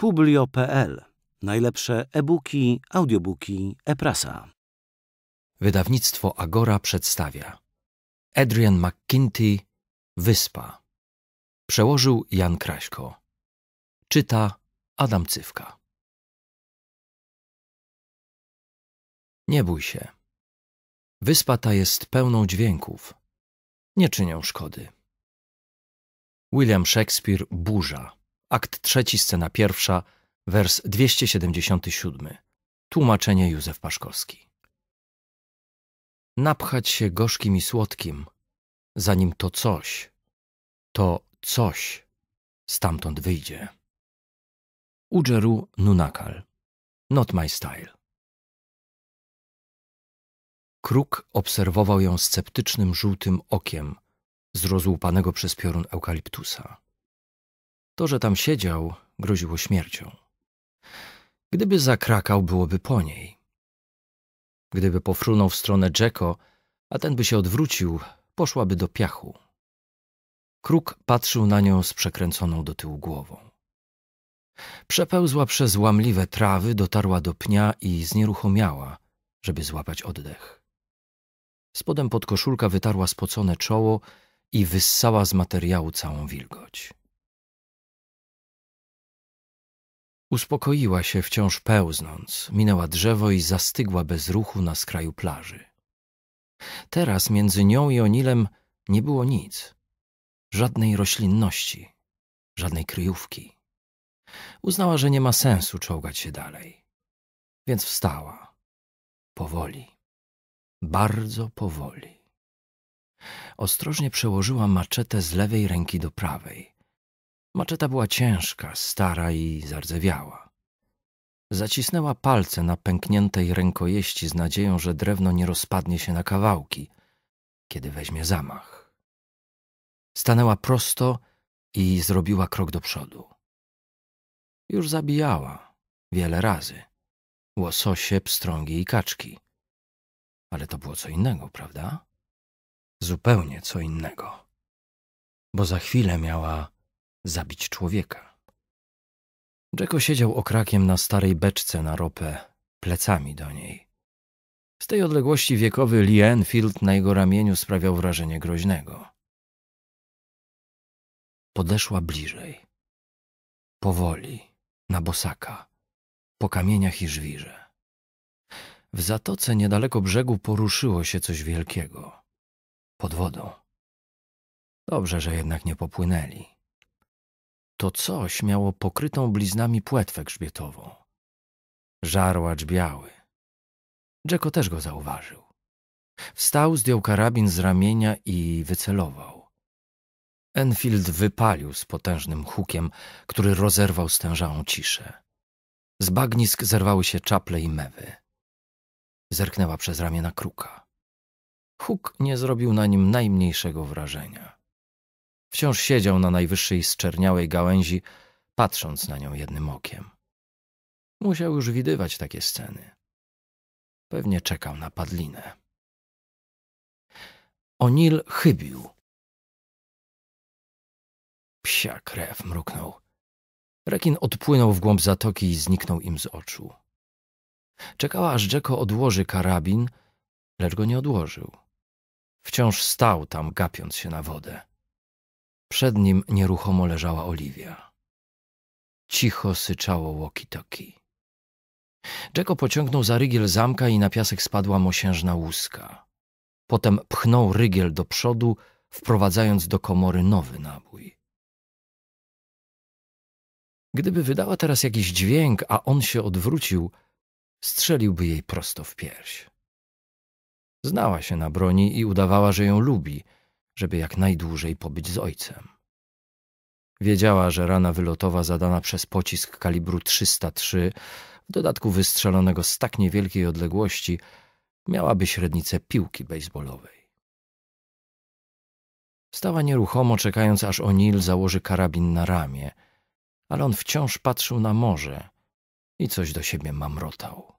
publio.pl. Najlepsze e-booki, audiobooki, e-prasa. Wydawnictwo Agora przedstawia Adrian McKinty Wyspa. Przełożył Jan Kraśko. Czyta Adam Cywka. Nie bój się. Wyspa ta jest pełną dźwięków. Nie czynią szkody. William Shakespeare burza akt trzeci, scena pierwsza, wers 277. Tłumaczenie Józef Paszkowski. Napchać się gorzkim i słodkim, zanim to coś, to coś stamtąd wyjdzie. Udżeru Nunakal. Not my style. Kruk obserwował ją sceptycznym żółtym okiem z rozłupanego przez piorun eukaliptusa. To, że tam siedział, groziło śmiercią. Gdyby zakrakał, byłoby po niej. Gdyby pofrunął w stronę Jacko, a ten by się odwrócił, poszłaby do piachu. Kruk patrzył na nią z przekręconą do tyłu głową. Przepełzła przez łamliwe trawy, dotarła do pnia i znieruchomiała, żeby złapać oddech. Spodem pod koszulka wytarła spocone czoło i wyssała z materiału całą wilgoć. Uspokoiła się wciąż pełznąc, minęła drzewo i zastygła bez ruchu na skraju plaży. Teraz między nią i Onilem nie było nic. Żadnej roślinności, żadnej kryjówki. Uznała, że nie ma sensu czołgać się dalej. Więc wstała. Powoli. Bardzo powoli. Ostrożnie przełożyła maczetę z lewej ręki do prawej, Maczeta była ciężka, stara i zardzewiała. Zacisnęła palce na pękniętej rękojeści z nadzieją, że drewno nie rozpadnie się na kawałki, kiedy weźmie zamach. Stanęła prosto i zrobiła krok do przodu. Już zabijała wiele razy. Łososie, pstrągi i kaczki. Ale to było co innego, prawda? Zupełnie co innego. Bo za chwilę miała zabić człowieka. Jacko siedział okrakiem na starej beczce na ropę, plecami do niej. Z tej odległości wiekowy Lee Enfield na jego ramieniu sprawiał wrażenie groźnego. Podeszła bliżej. Powoli, na bosaka, po kamieniach i żwirze. W zatoce niedaleko brzegu poruszyło się coś wielkiego. Pod wodą. Dobrze, że jednak nie popłynęli. To coś miało pokrytą bliznami płetwę grzbietową. Żarłacz biały. Jacko też go zauważył. Wstał, zdjął karabin z ramienia i wycelował. Enfield wypalił z potężnym hukiem, który rozerwał stężałą ciszę. Z bagnisk zerwały się czaple i mewy. Zerknęła przez ramię na kruka. Huk nie zrobił na nim najmniejszego wrażenia. Wciąż siedział na najwyższej zczerniałej gałęzi, patrząc na nią jednym okiem. Musiał już widywać takie sceny. Pewnie czekał na padlinę. Onil chybił. Psia krew mruknął. Rekin odpłynął w głąb zatoki i zniknął im z oczu. Czekała, aż Jacko odłoży karabin, lecz go nie odłożył. Wciąż stał tam, gapiąc się na wodę. Przed nim nieruchomo leżała Oliwia. Cicho syczało łoki-toki. Jacko pociągnął za rygiel zamka i na piasek spadła mosiężna łuska. Potem pchnął rygiel do przodu, wprowadzając do komory nowy nabój. Gdyby wydała teraz jakiś dźwięk, a on się odwrócił, strzeliłby jej prosto w pierś. Znała się na broni i udawała, że ją lubi – żeby jak najdłużej pobyć z ojcem. Wiedziała, że rana wylotowa zadana przez pocisk kalibru 303, w dodatku wystrzelonego z tak niewielkiej odległości, miałaby średnicę piłki baseballowej. Stała nieruchomo, czekając aż O'Neill założy karabin na ramię, ale on wciąż patrzył na morze i coś do siebie mamrotał.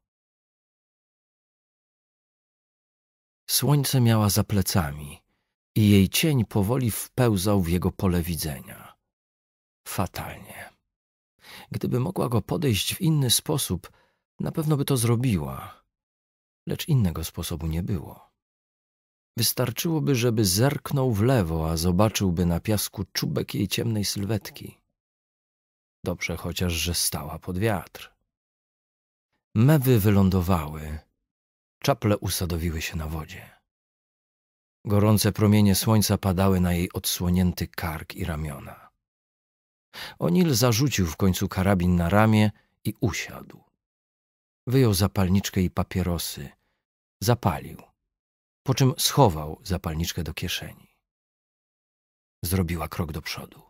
Słońce miała za plecami, i jej cień powoli wpełzał w jego pole widzenia. Fatalnie. Gdyby mogła go podejść w inny sposób, na pewno by to zrobiła, lecz innego sposobu nie było. Wystarczyłoby, żeby zerknął w lewo, a zobaczyłby na piasku czubek jej ciemnej sylwetki. Dobrze chociaż, że stała pod wiatr. Mewy wylądowały. Czaple usadowiły się na wodzie. Gorące promienie słońca padały na jej odsłonięty kark i ramiona. Onil zarzucił w końcu karabin na ramię i usiadł. Wyjął zapalniczkę i papierosy. Zapalił, po czym schował zapalniczkę do kieszeni. Zrobiła krok do przodu.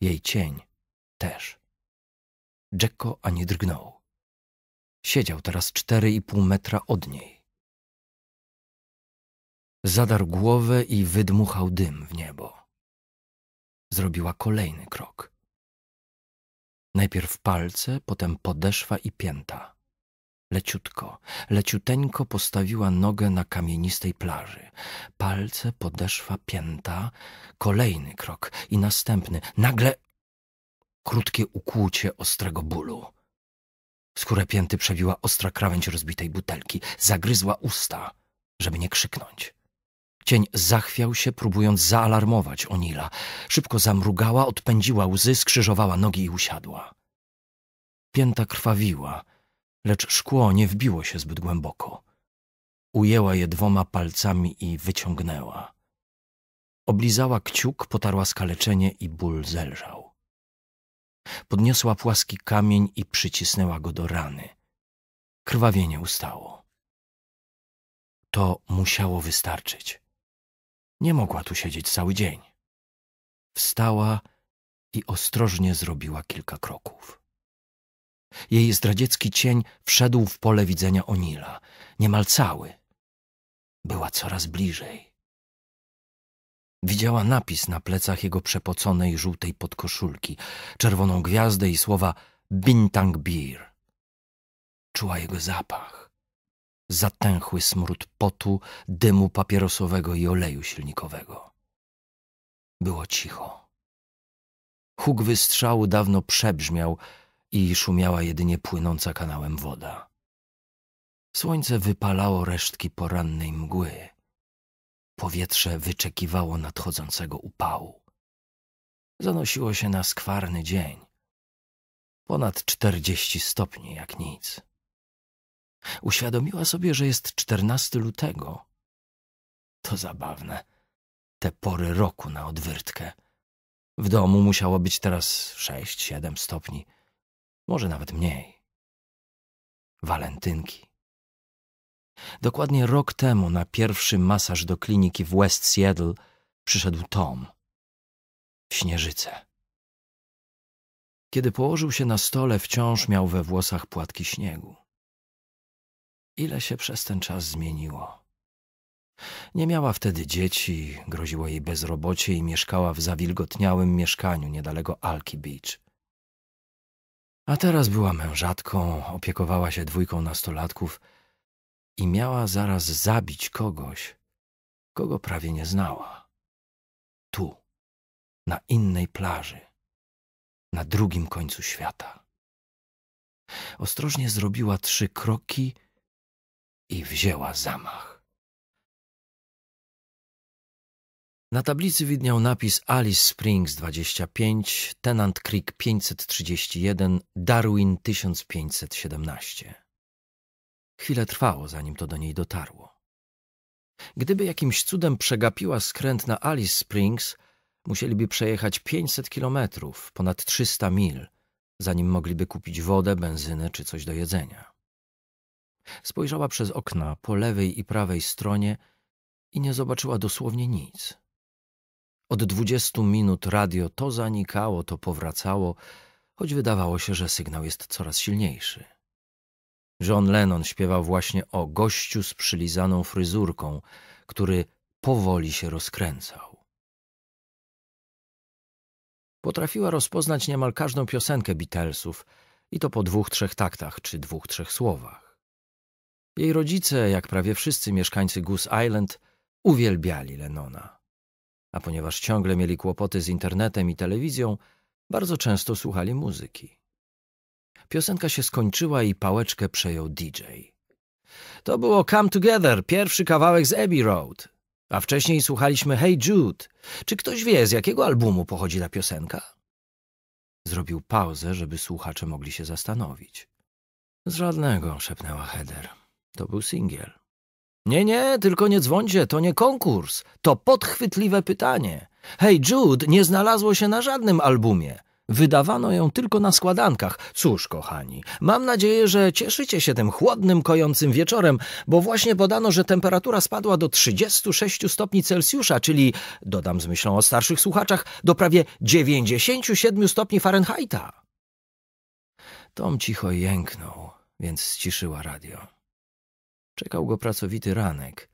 Jej cień też. Jacko ani drgnął. Siedział teraz cztery i pół metra od niej. Zadarł głowę i wydmuchał dym w niebo. Zrobiła kolejny krok. Najpierw palce, potem podeszwa i pięta. Leciutko, leciuteńko postawiła nogę na kamienistej plaży. Palce, podeszwa, pięta. Kolejny krok i następny. Nagle krótkie ukłucie ostrego bólu. Skórę pięty przebiła ostra krawędź rozbitej butelki. Zagryzła usta, żeby nie krzyknąć. Cień zachwiał się, próbując zaalarmować Onila. Szybko zamrugała, odpędziła łzy, skrzyżowała nogi i usiadła. Pięta krwawiła, lecz szkło nie wbiło się zbyt głęboko. Ujęła je dwoma palcami i wyciągnęła. Oblizała kciuk, potarła skaleczenie i ból zelżał. Podniosła płaski kamień i przycisnęła go do rany. Krwawienie ustało. To musiało wystarczyć. Nie mogła tu siedzieć cały dzień. Wstała i ostrożnie zrobiła kilka kroków. Jej zdradziecki cień wszedł w pole widzenia Onila, niemal cały. Była coraz bliżej. Widziała napis na plecach jego przepoconej żółtej podkoszulki, czerwoną gwiazdę i słowa Bintang Bir. Czuła jego zapach zatęchły smród potu, dymu papierosowego i oleju silnikowego. Było cicho. Huk wystrzału dawno przebrzmiał i szumiała jedynie płynąca kanałem woda. Słońce wypalało resztki porannej mgły. Powietrze wyczekiwało nadchodzącego upału. Zanosiło się na skwarny dzień. Ponad czterdzieści stopni jak nic. Uświadomiła sobie, że jest 14 lutego. To zabawne. Te pory roku na odwyrtkę. W domu musiało być teraz 6-7 stopni. Może nawet mniej. Walentynki. Dokładnie rok temu na pierwszy masaż do kliniki w West Seattle przyszedł Tom. Śnieżyce. Kiedy położył się na stole, wciąż miał we włosach płatki śniegu ile się przez ten czas zmieniło. Nie miała wtedy dzieci, groziło jej bezrobocie i mieszkała w zawilgotniałym mieszkaniu niedaleko Alki Beach. A teraz była mężatką, opiekowała się dwójką nastolatków i miała zaraz zabić kogoś, kogo prawie nie znała. Tu, na innej plaży, na drugim końcu świata. Ostrożnie zrobiła trzy kroki i wzięła zamach. Na tablicy widniał napis Alice Springs 25, Tenant Creek 531, Darwin 1517. Chwilę trwało, zanim to do niej dotarło. Gdyby jakimś cudem przegapiła skręt na Alice Springs, musieliby przejechać 500 kilometrów, ponad 300 mil, zanim mogliby kupić wodę, benzynę czy coś do jedzenia. Spojrzała przez okna po lewej i prawej stronie i nie zobaczyła dosłownie nic. Od dwudziestu minut radio to zanikało, to powracało, choć wydawało się, że sygnał jest coraz silniejszy. John Lennon śpiewał właśnie o gościu z przylizaną fryzurką, który powoli się rozkręcał. Potrafiła rozpoznać niemal każdą piosenkę Beatlesów i to po dwóch, trzech taktach czy dwóch, trzech słowach. Jej rodzice, jak prawie wszyscy mieszkańcy Goose Island, uwielbiali Lennona. A ponieważ ciągle mieli kłopoty z internetem i telewizją, bardzo często słuchali muzyki. Piosenka się skończyła i pałeczkę przejął DJ. To było Come Together, pierwszy kawałek z Abbey Road. A wcześniej słuchaliśmy Hey Jude. Czy ktoś wie, z jakiego albumu pochodzi ta piosenka? Zrobił pauzę, żeby słuchacze mogli się zastanowić. Z żadnego, szepnęła Heather. To był singiel. Nie, nie, tylko nie dzwońcie, to nie konkurs, to podchwytliwe pytanie. Hej Jude nie znalazło się na żadnym albumie. Wydawano ją tylko na składankach. Cóż, kochani, mam nadzieję, że cieszycie się tym chłodnym, kojącym wieczorem, bo właśnie podano, że temperatura spadła do 36 stopni Celsjusza, czyli, dodam z myślą o starszych słuchaczach, do prawie 97 stopni Fahrenheita. Tom cicho jęknął, więc ściszyła radio. Czekał go pracowity ranek,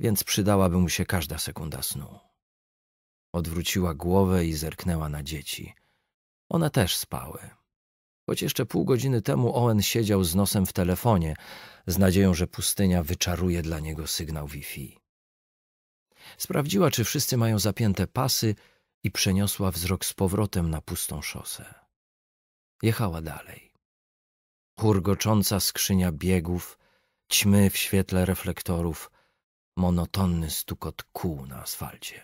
więc przydałaby mu się każda sekunda snu. Odwróciła głowę i zerknęła na dzieci. One też spały. Choć jeszcze pół godziny temu Owen siedział z nosem w telefonie, z nadzieją, że pustynia wyczaruje dla niego sygnał Wi-Fi. Sprawdziła, czy wszyscy mają zapięte pasy i przeniosła wzrok z powrotem na pustą szosę. Jechała dalej. Hurgocząca skrzynia biegów, ćmy w świetle reflektorów, monotonny stukot kół na asfalcie.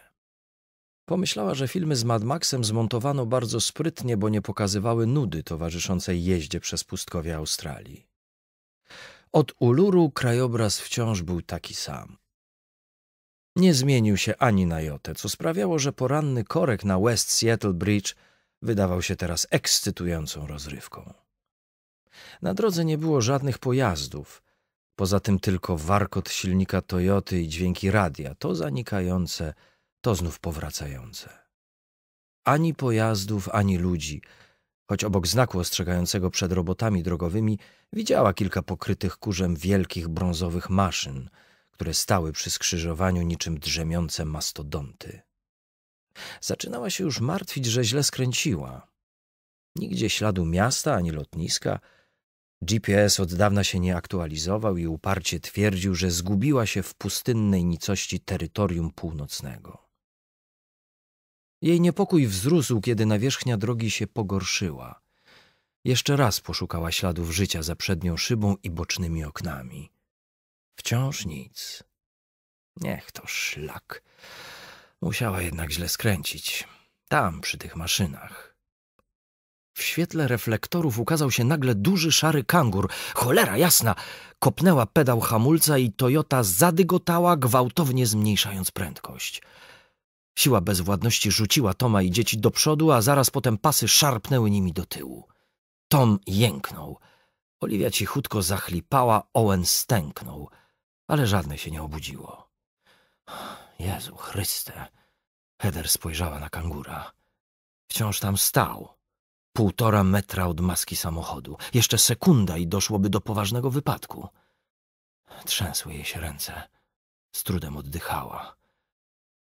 Pomyślała, że filmy z Mad Maxem zmontowano bardzo sprytnie, bo nie pokazywały nudy towarzyszącej jeździe przez pustkowie Australii. Od Uluru krajobraz wciąż był taki sam. Nie zmienił się ani na jotę, co sprawiało, że poranny korek na West Seattle Bridge wydawał się teraz ekscytującą rozrywką. Na drodze nie było żadnych pojazdów, Poza tym tylko warkot silnika Toyoty i dźwięki radia, to zanikające, to znów powracające. Ani pojazdów, ani ludzi, choć obok znaku ostrzegającego przed robotami drogowymi widziała kilka pokrytych kurzem wielkich brązowych maszyn, które stały przy skrzyżowaniu niczym drzemiące mastodonty. Zaczynała się już martwić, że źle skręciła. Nigdzie śladu miasta ani lotniska – GPS od dawna się nie aktualizował i uparcie twierdził, że zgubiła się w pustynnej nicości terytorium północnego. Jej niepokój wzrósł, kiedy nawierzchnia drogi się pogorszyła. Jeszcze raz poszukała śladów życia za przednią szybą i bocznymi oknami. Wciąż nic. Niech to szlak. Musiała jednak źle skręcić. Tam, przy tych maszynach. W świetle reflektorów ukazał się nagle duży szary kangur. Cholera jasna! Kopnęła pedał hamulca i Toyota zadygotała, gwałtownie zmniejszając prędkość. Siła bezwładności rzuciła Toma i dzieci do przodu, a zaraz potem pasy szarpnęły nimi do tyłu. Tom jęknął. Oliwia cichutko zachlipała, Owen stęknął, ale żadne się nie obudziło. Jezu Chryste! Heder spojrzała na kangura. Wciąż tam stał, Półtora metra od maski samochodu. Jeszcze sekunda i doszłoby do poważnego wypadku. Trzęsły jej się ręce. Z trudem oddychała.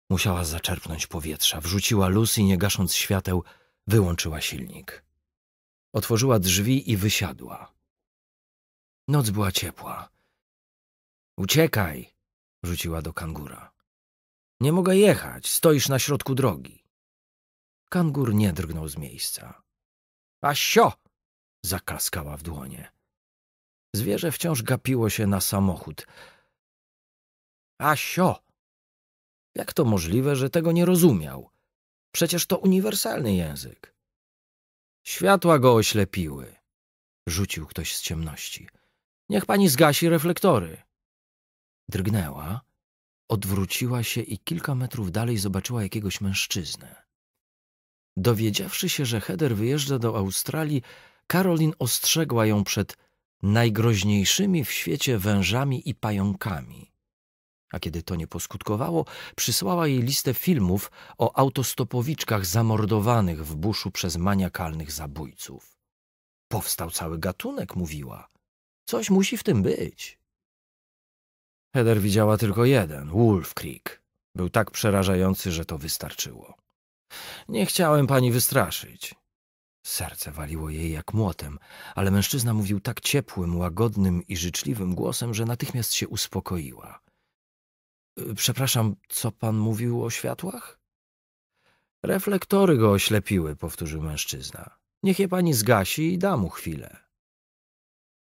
Musiała zaczerpnąć powietrza. Wrzuciła luz i nie gasząc świateł, wyłączyła silnik. Otworzyła drzwi i wysiadła. Noc była ciepła. Uciekaj! rzuciła do kangura. Nie mogę jechać, stoisz na środku drogi. Kangur nie drgnął z miejsca. A sio! zaklaskała w dłonie. Zwierzę wciąż gapiło się na samochód. A sio! Jak to możliwe, że tego nie rozumiał? Przecież to uniwersalny język. Światła go oślepiły, rzucił ktoś z ciemności. Niech pani zgasi reflektory. Drgnęła, odwróciła się i kilka metrów dalej zobaczyła jakiegoś mężczyznę. Dowiedziawszy się, że Heder wyjeżdża do Australii, Karolin ostrzegła ją przed najgroźniejszymi w świecie wężami i pająkami. A kiedy to nie poskutkowało, przysłała jej listę filmów o autostopowiczkach zamordowanych w buszu przez maniakalnych zabójców. Powstał cały gatunek, mówiła. Coś musi w tym być. Heather widziała tylko jeden, Wolf Creek. Był tak przerażający, że to wystarczyło. Nie chciałem pani wystraszyć. Serce waliło jej jak młotem, ale mężczyzna mówił tak ciepłym, łagodnym i życzliwym głosem, że natychmiast się uspokoiła. Y, przepraszam, co pan mówił o światłach? Reflektory go oślepiły, powtórzył mężczyzna. Niech je pani zgasi i da mu chwilę.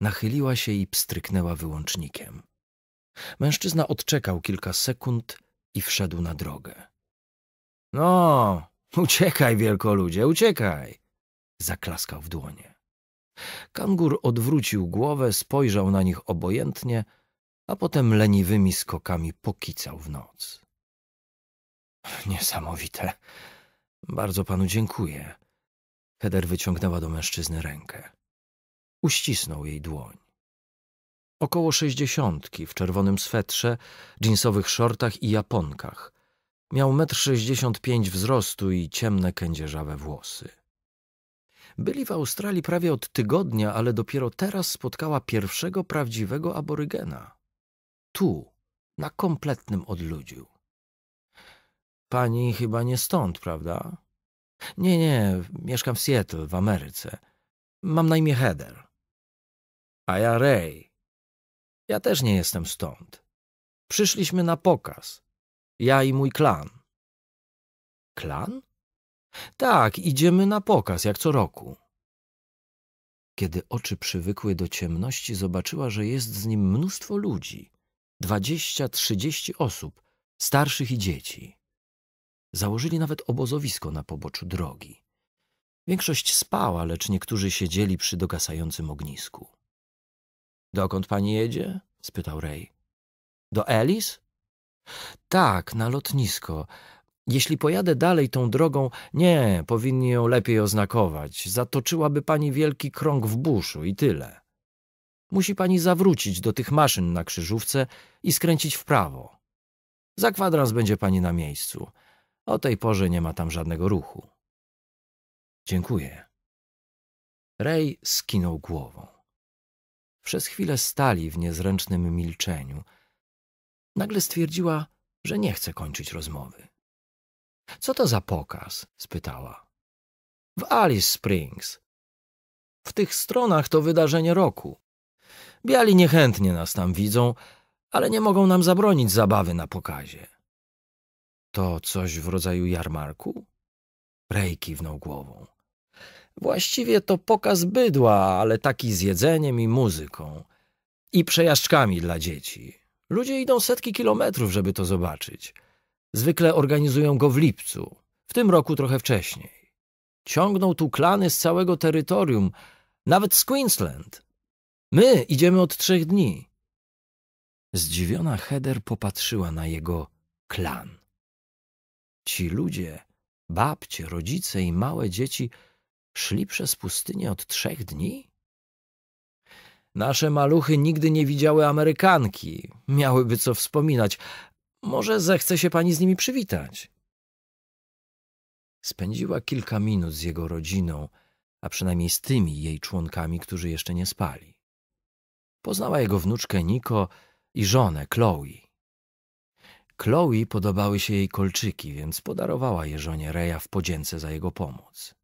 Nachyliła się i pstryknęła wyłącznikiem. Mężczyzna odczekał kilka sekund i wszedł na drogę. No, uciekaj, wielkoludzie, uciekaj! Zaklaskał w dłonie. Kangur odwrócił głowę, spojrzał na nich obojętnie, a potem leniwymi skokami pokicał w noc. Niesamowite. Bardzo panu dziękuję. Heder wyciągnęła do mężczyzny rękę. Uścisnął jej dłoń. Około sześćdziesiątki, w czerwonym swetrze, dżinsowych szortach i japonkach – Miał metr sześćdziesiąt pięć wzrostu i ciemne kędzierzawe włosy. Byli w Australii prawie od tygodnia, ale dopiero teraz spotkała pierwszego prawdziwego aborygena. Tu, na kompletnym odludziu. Pani chyba nie stąd, prawda? Nie, nie, mieszkam w Seattle, w Ameryce. Mam na imię Heather. A ja Ray. Ja też nie jestem stąd. Przyszliśmy na pokaz. Ja i mój klan. Klan? Tak, idziemy na pokaz, jak co roku. Kiedy oczy przywykły do ciemności, zobaczyła, że jest z nim mnóstwo ludzi. Dwadzieścia, trzydzieści osób, starszych i dzieci. Założyli nawet obozowisko na poboczu drogi. Większość spała, lecz niektórzy siedzieli przy dogasającym ognisku. Dokąd pani jedzie? spytał Rej. Do Elis? Tak, na lotnisko. Jeśli pojadę dalej tą drogą, nie, powinni ją lepiej oznakować. Zatoczyłaby pani wielki krąg w buszu i tyle. Musi pani zawrócić do tych maszyn na krzyżówce i skręcić w prawo. Za kwadrans będzie pani na miejscu. O tej porze nie ma tam żadnego ruchu. Dziękuję. Rej skinął głową. Przez chwilę stali w niezręcznym milczeniu – Nagle stwierdziła, że nie chce kończyć rozmowy. Co to za pokaz? spytała. W Alice Springs. W tych stronach to wydarzenie roku. Biali niechętnie nas tam widzą, ale nie mogą nam zabronić zabawy na pokazie. To coś w rodzaju jarmarku? Rej kiwnął głową. Właściwie to pokaz bydła, ale taki z jedzeniem i muzyką. I przejażdżkami dla dzieci. Ludzie idą setki kilometrów, żeby to zobaczyć. Zwykle organizują go w lipcu, w tym roku trochę wcześniej. Ciągną tu klany z całego terytorium, nawet z Queensland. My idziemy od trzech dni. Zdziwiona Heder popatrzyła na jego klan. Ci ludzie, babcie, rodzice i małe dzieci szli przez pustynię od trzech dni? Nasze maluchy nigdy nie widziały Amerykanki. Miałyby co wspominać. Może zechce się pani z nimi przywitać. Spędziła kilka minut z jego rodziną, a przynajmniej z tymi jej członkami, którzy jeszcze nie spali. Poznała jego wnuczkę Niko i żonę Chloe. Chloe podobały się jej kolczyki, więc podarowała je żonie Reja w podzięce za jego pomoc.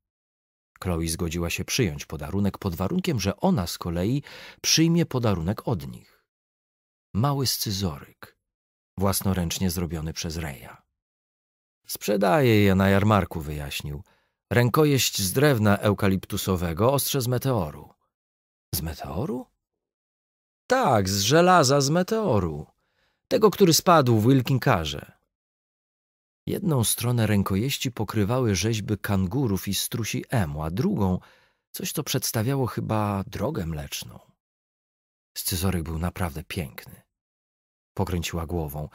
Chloe zgodziła się przyjąć podarunek pod warunkiem, że ona z kolei przyjmie podarunek od nich. Mały scyzoryk, własnoręcznie zrobiony przez Reja. Sprzedaję je na jarmarku, wyjaśnił. Rękojeść z drewna eukaliptusowego, ostrze z meteoru. Z meteoru? Tak, z żelaza z meteoru. Tego, który spadł w Wilkinkarze. Jedną stronę rękojeści pokrywały rzeźby kangurów i strusi emu, a drugą coś, co przedstawiało chyba drogę mleczną. Scyzoryk był naprawdę piękny. Pokręciła głową.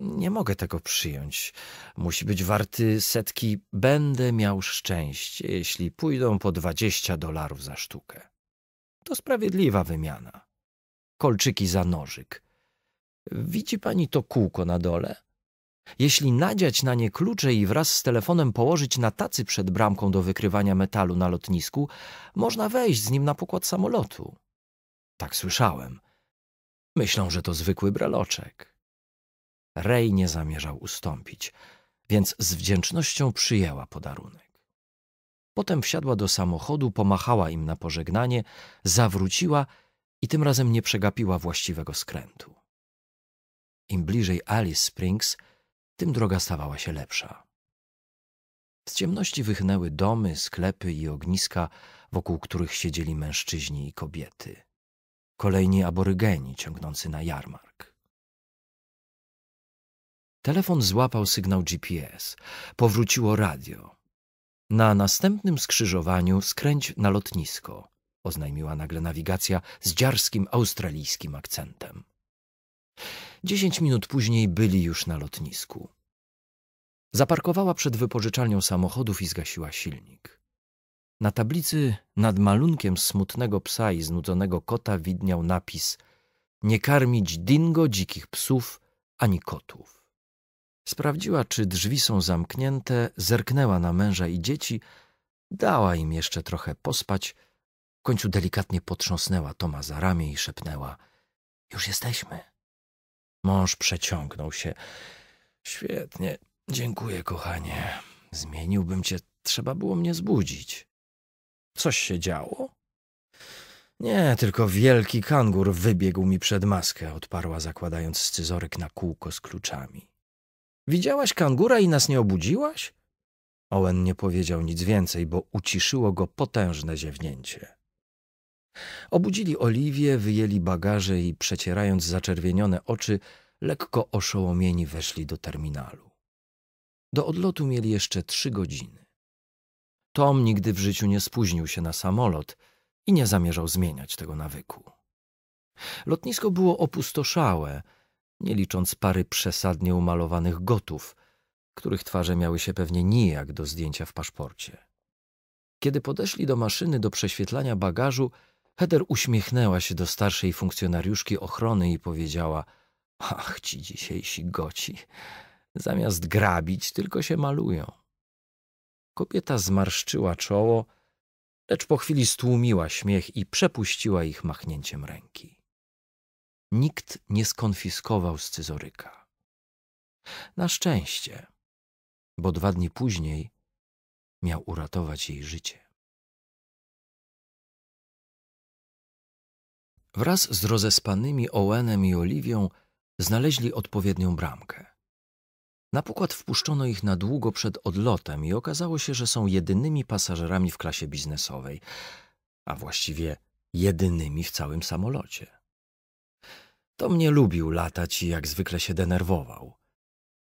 Nie mogę tego przyjąć. Musi być warty setki. Będę miał szczęście, jeśli pójdą po dwadzieścia dolarów za sztukę. To sprawiedliwa wymiana. Kolczyki za nożyk. Widzi pani to kółko na dole? Jeśli nadziać na nie klucze i wraz z telefonem położyć na tacy przed bramką do wykrywania metalu na lotnisku, można wejść z nim na pokład samolotu. Tak słyszałem. Myślą, że to zwykły breloczek. Rej nie zamierzał ustąpić, więc z wdzięcznością przyjęła podarunek. Potem wsiadła do samochodu, pomachała im na pożegnanie, zawróciła i tym razem nie przegapiła właściwego skrętu. Im bliżej Alice Springs – tym droga stawała się lepsza. Z ciemności wychnęły domy, sklepy i ogniska, wokół których siedzieli mężczyźni i kobiety. Kolejni aborygeni ciągnący na jarmark. Telefon złapał sygnał GPS. Powróciło radio. Na następnym skrzyżowaniu skręć na lotnisko, oznajmiła nagle nawigacja z dziarskim australijskim akcentem. Dziesięć minut później byli już na lotnisku. Zaparkowała przed wypożyczalnią samochodów i zgasiła silnik. Na tablicy nad malunkiem smutnego psa i znudzonego kota widniał napis Nie karmić dingo dzikich psów ani kotów. Sprawdziła, czy drzwi są zamknięte, zerknęła na męża i dzieci, dała im jeszcze trochę pospać, w końcu delikatnie potrząsnęła Toma za ramię i szepnęła – już jesteśmy. Mąż przeciągnął się. Świetnie, dziękuję, kochanie. Zmieniłbym cię, trzeba było mnie zbudzić. Coś się działo? Nie, tylko wielki kangur wybiegł mi przed maskę, odparła zakładając scyzoryk na kółko z kluczami. Widziałaś kangura i nas nie obudziłaś? Owen nie powiedział nic więcej, bo uciszyło go potężne ziewnięcie. Obudzili Oliwię, wyjęli bagaże i przecierając zaczerwienione oczy, lekko oszołomieni weszli do terminalu. Do odlotu mieli jeszcze trzy godziny. Tom nigdy w życiu nie spóźnił się na samolot i nie zamierzał zmieniać tego nawyku. Lotnisko było opustoszałe, nie licząc pary przesadnie umalowanych gotów, których twarze miały się pewnie nijak do zdjęcia w paszporcie. Kiedy podeszli do maszyny do prześwietlania bagażu, Heder uśmiechnęła się do starszej funkcjonariuszki ochrony i powiedziała: Ach, ci dzisiejsi goci, zamiast grabić, tylko się malują. Kobieta zmarszczyła czoło, lecz po chwili stłumiła śmiech i przepuściła ich machnięciem ręki. Nikt nie skonfiskował scyzoryka. Na szczęście, bo dwa dni później miał uratować jej życie. Wraz z rozespanymi Owenem i Oliwią znaleźli odpowiednią bramkę. Na pokład wpuszczono ich na długo przed odlotem i okazało się, że są jedynymi pasażerami w klasie biznesowej, a właściwie jedynymi w całym samolocie. Tom nie lubił latać i jak zwykle się denerwował.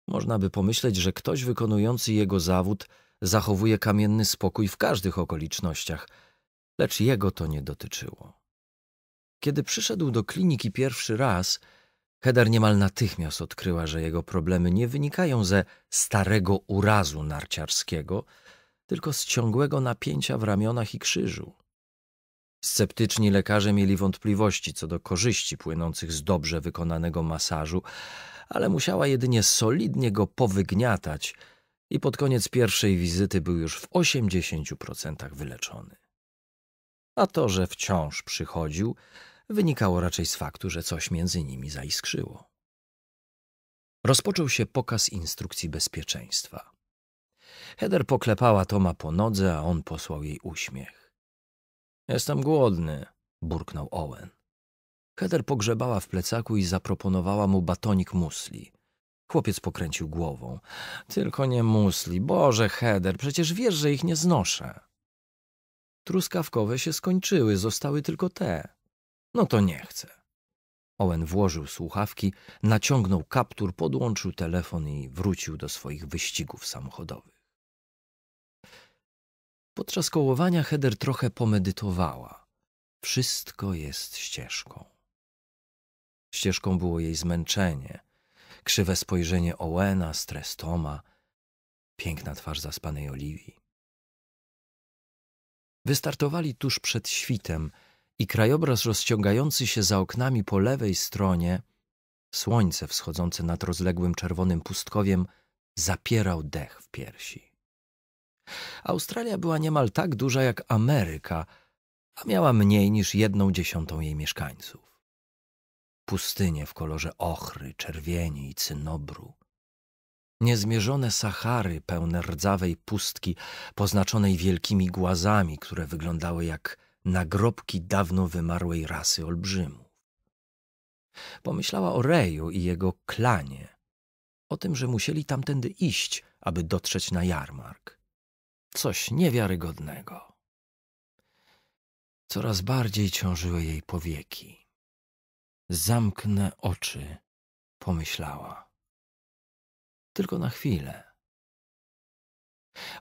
Można by pomyśleć, że ktoś wykonujący jego zawód zachowuje kamienny spokój w każdych okolicznościach, lecz jego to nie dotyczyło. Kiedy przyszedł do kliniki pierwszy raz, Heder niemal natychmiast odkryła, że jego problemy nie wynikają ze starego urazu narciarskiego, tylko z ciągłego napięcia w ramionach i krzyżu. Sceptyczni lekarze mieli wątpliwości co do korzyści płynących z dobrze wykonanego masażu, ale musiała jedynie solidnie go powygniatać i pod koniec pierwszej wizyty był już w 80% wyleczony a to, że wciąż przychodził, wynikało raczej z faktu, że coś między nimi zaiskrzyło. Rozpoczął się pokaz instrukcji bezpieczeństwa. Heder poklepała Toma po nodze, a on posłał jej uśmiech. Jestem głodny, burknął Owen. Heder pogrzebała w plecaku i zaproponowała mu batonik musli. Chłopiec pokręcił głową. Tylko nie musli. Boże, Heder, przecież wiesz, że ich nie znoszę. Truskawkowe się skończyły, zostały tylko te. No to nie chcę. Owen włożył słuchawki, naciągnął kaptur, podłączył telefon i wrócił do swoich wyścigów samochodowych. Podczas kołowania Heder trochę pomedytowała. Wszystko jest ścieżką. Ścieżką było jej zmęczenie, krzywe spojrzenie Owena, stres Toma, piękna twarz zaspanej Oliwii. Wystartowali tuż przed świtem i krajobraz rozciągający się za oknami po lewej stronie, słońce wschodzące nad rozległym czerwonym pustkowiem, zapierał dech w piersi. Australia była niemal tak duża jak Ameryka, a miała mniej niż jedną dziesiątą jej mieszkańców. Pustynie w kolorze ochry, czerwieni i cynobru – Niezmierzone Sahary, pełne rdzawej pustki, poznaczonej wielkimi głazami, które wyglądały jak nagrobki dawno wymarłej rasy olbrzymów. Pomyślała o Reju i jego klanie, o tym, że musieli tamtędy iść, aby dotrzeć na jarmark. Coś niewiarygodnego. Coraz bardziej ciążyły jej powieki. Zamknę oczy, pomyślała tylko na chwilę.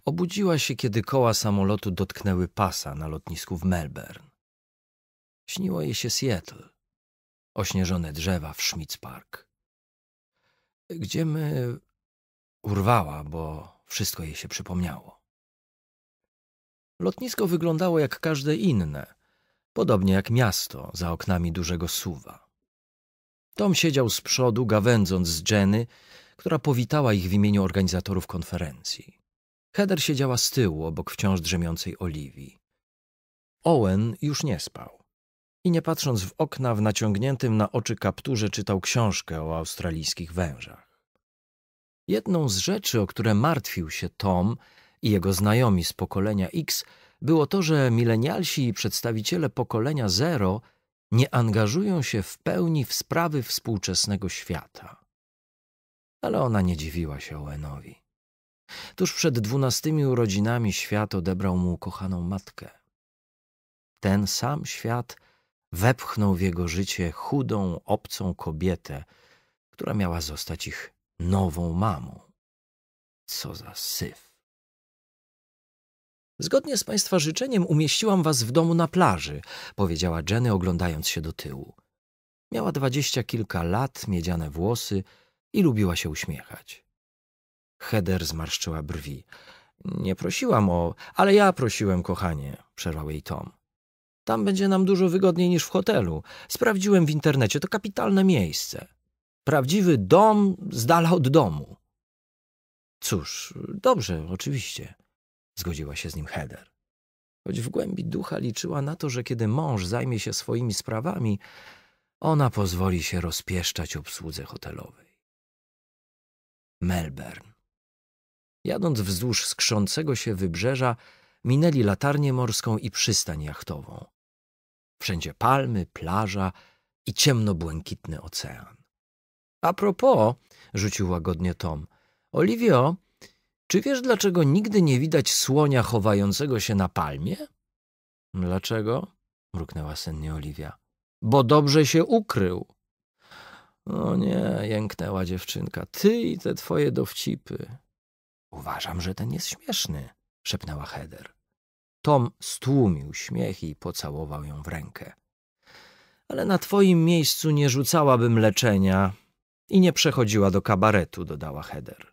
Obudziła się, kiedy koła samolotu dotknęły pasa na lotnisku w Melbourne. Śniło jej się Seattle, ośnieżone drzewa w Schmitz Park. Gdzie my... Urwała, bo wszystko jej się przypomniało. Lotnisko wyglądało jak każde inne, podobnie jak miasto za oknami dużego suwa. Tom siedział z przodu, gawędząc z Jenny, która powitała ich w imieniu organizatorów konferencji. Heather siedziała z tyłu obok wciąż drzemiącej Oliwii. Owen już nie spał. I nie patrząc w okna, w naciągniętym na oczy kapturze czytał książkę o australijskich wężach. Jedną z rzeczy, o które martwił się Tom i jego znajomi z pokolenia X, było to, że milenialsi i przedstawiciele pokolenia Zero nie angażują się w pełni w sprawy współczesnego świata ale ona nie dziwiła się Owenowi. Tuż przed dwunastymi urodzinami świat odebrał mu kochaną matkę. Ten sam świat wepchnął w jego życie chudą, obcą kobietę, która miała zostać ich nową mamą. Co za syf. Zgodnie z Państwa życzeniem umieściłam Was w domu na plaży, powiedziała Jenny, oglądając się do tyłu. Miała dwadzieścia kilka lat, miedziane włosy, i lubiła się uśmiechać. Heder zmarszczyła brwi. Nie prosiłam o... Ale ja prosiłem, kochanie, przerwał jej Tom. Tam będzie nam dużo wygodniej niż w hotelu. Sprawdziłem w internecie, to kapitalne miejsce. Prawdziwy dom z dala od domu. Cóż, dobrze, oczywiście, zgodziła się z nim Heder. Choć w głębi ducha liczyła na to, że kiedy mąż zajmie się swoimi sprawami, ona pozwoli się rozpieszczać obsłudze hotelowej. Melbourne. Jadąc wzdłuż skrzącego się wybrzeża, minęli latarnię morską i przystań jachtową. Wszędzie palmy, plaża i ciemnobłękitny ocean. A propos, rzucił łagodnie Tom, Oliwio, czy wiesz, dlaczego nigdy nie widać słonia chowającego się na palmie? Dlaczego? mruknęła sennie Oliwia. Bo dobrze się ukrył. O nie, jęknęła dziewczynka. Ty i te twoje dowcipy. Uważam, że ten jest śmieszny, szepnęła Heder. Tom stłumił śmiech i pocałował ją w rękę. Ale na twoim miejscu nie rzucałabym leczenia i nie przechodziła do kabaretu, dodała Heder.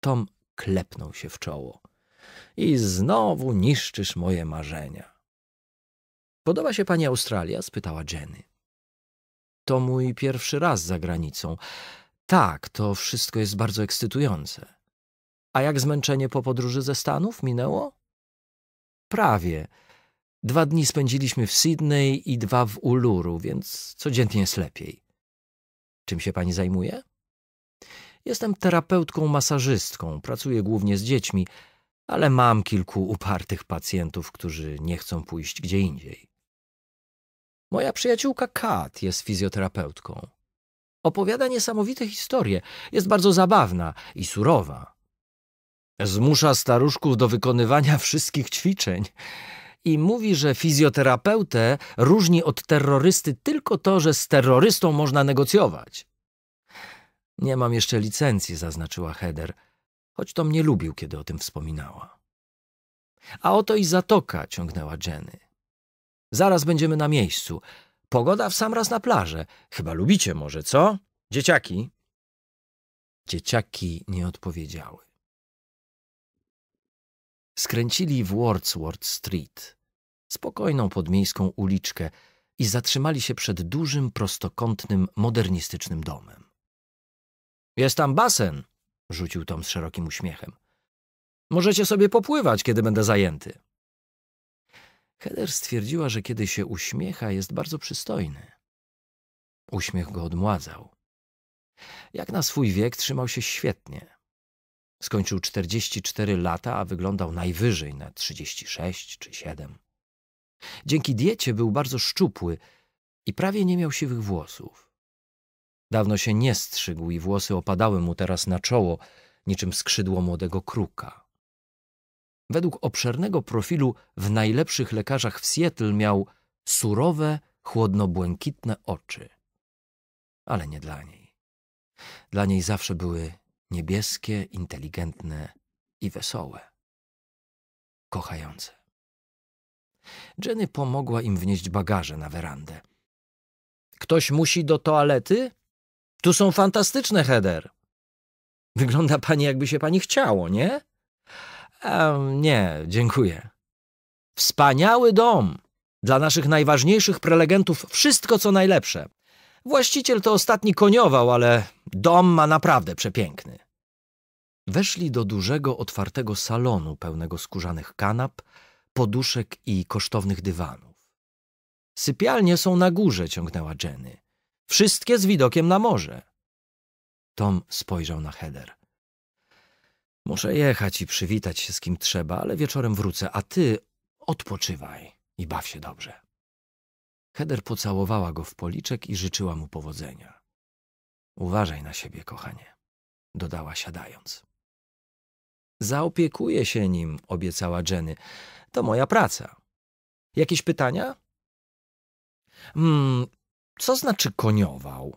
Tom klepnął się w czoło. I znowu niszczysz moje marzenia. Podoba się pani Australia? spytała Jenny to mój pierwszy raz za granicą. Tak, to wszystko jest bardzo ekscytujące. A jak zmęczenie po podróży ze Stanów minęło? Prawie. Dwa dni spędziliśmy w Sydney i dwa w Uluru, więc codziennie jest lepiej. Czym się pani zajmuje? Jestem terapeutką masażystką, pracuję głównie z dziećmi, ale mam kilku upartych pacjentów, którzy nie chcą pójść gdzie indziej. Moja przyjaciółka Kat jest fizjoterapeutką. Opowiada niesamowite historie, jest bardzo zabawna i surowa. Zmusza staruszków do wykonywania wszystkich ćwiczeń i mówi, że fizjoterapeutę różni od terrorysty tylko to, że z terrorystą można negocjować. Nie mam jeszcze licencji, zaznaczyła Heder, choć to mnie lubił, kiedy o tym wspominała. A oto i zatoka, ciągnęła Jenny. Zaraz będziemy na miejscu. Pogoda w sam raz na plażę. Chyba lubicie może, co? Dzieciaki? Dzieciaki nie odpowiedziały. Skręcili w Wordsworth Street, spokojną podmiejską uliczkę i zatrzymali się przed dużym, prostokątnym, modernistycznym domem. Jest tam basen, rzucił Tom z szerokim uśmiechem. Możecie sobie popływać, kiedy będę zajęty. Heather stwierdziła, że kiedy się uśmiecha, jest bardzo przystojny. Uśmiech go odmładzał. Jak na swój wiek trzymał się świetnie. Skończył 44 lata, a wyglądał najwyżej na 36 czy 7. Dzięki diecie był bardzo szczupły i prawie nie miał siwych włosów. Dawno się nie strzygł i włosy opadały mu teraz na czoło, niczym skrzydło młodego kruka według obszernego profilu w najlepszych lekarzach w Seattle miał surowe, chłodno błękitne oczy. Ale nie dla niej. Dla niej zawsze były niebieskie, inteligentne i wesołe. Kochające. Jenny pomogła im wnieść bagaże na werandę. Ktoś musi do toalety? Tu są fantastyczne, Heder. Wygląda pani, jakby się pani chciało, nie? nie, dziękuję. Wspaniały dom! Dla naszych najważniejszych prelegentów wszystko co najlepsze. Właściciel to ostatni koniował, ale dom ma naprawdę przepiękny. Weszli do dużego, otwartego salonu pełnego skórzanych kanap, poduszek i kosztownych dywanów. Sypialnie są na górze, ciągnęła Jenny. Wszystkie z widokiem na morze. Tom spojrzał na Heder. Muszę jechać i przywitać się z kim trzeba, ale wieczorem wrócę, a ty odpoczywaj i baw się dobrze. Heder pocałowała go w policzek i życzyła mu powodzenia. Uważaj na siebie, kochanie, dodała siadając. Zaopiekuję się nim, obiecała Jenny. To moja praca. Jakieś pytania? Hmm, co znaczy koniował?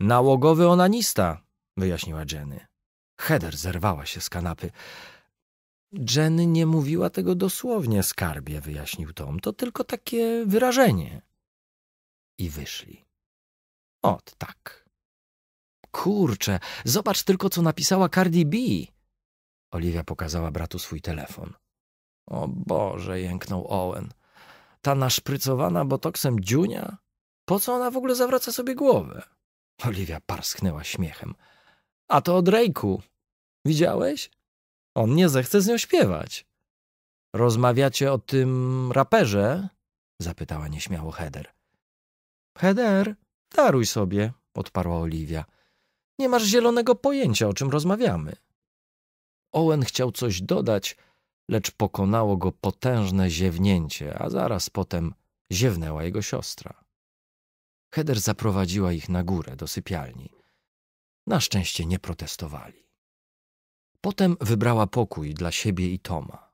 Nałogowy onanista, wyjaśniła Jenny. Heder zerwała się z kanapy. Jenny nie mówiła tego dosłownie, skarbie, wyjaśnił Tom. To tylko takie wyrażenie. I wyszli. Ot, tak. Kurczę, zobacz tylko, co napisała Cardi B. Oliwia pokazała bratu swój telefon. O Boże, jęknął Owen. Ta naszprycowana botoksem dziunia? Po co ona w ogóle zawraca sobie głowę? Oliwia parsknęła śmiechem. A to od Rejku. Widziałeś? On nie zechce z nią śpiewać. Rozmawiacie o tym raperze? Zapytała nieśmiało Heder. Heder, daruj sobie, odparła Oliwia. Nie masz zielonego pojęcia, o czym rozmawiamy. Owen chciał coś dodać, lecz pokonało go potężne ziewnięcie, a zaraz potem ziewnęła jego siostra. Heder zaprowadziła ich na górę do sypialni. Na szczęście nie protestowali. Potem wybrała pokój dla siebie i Toma.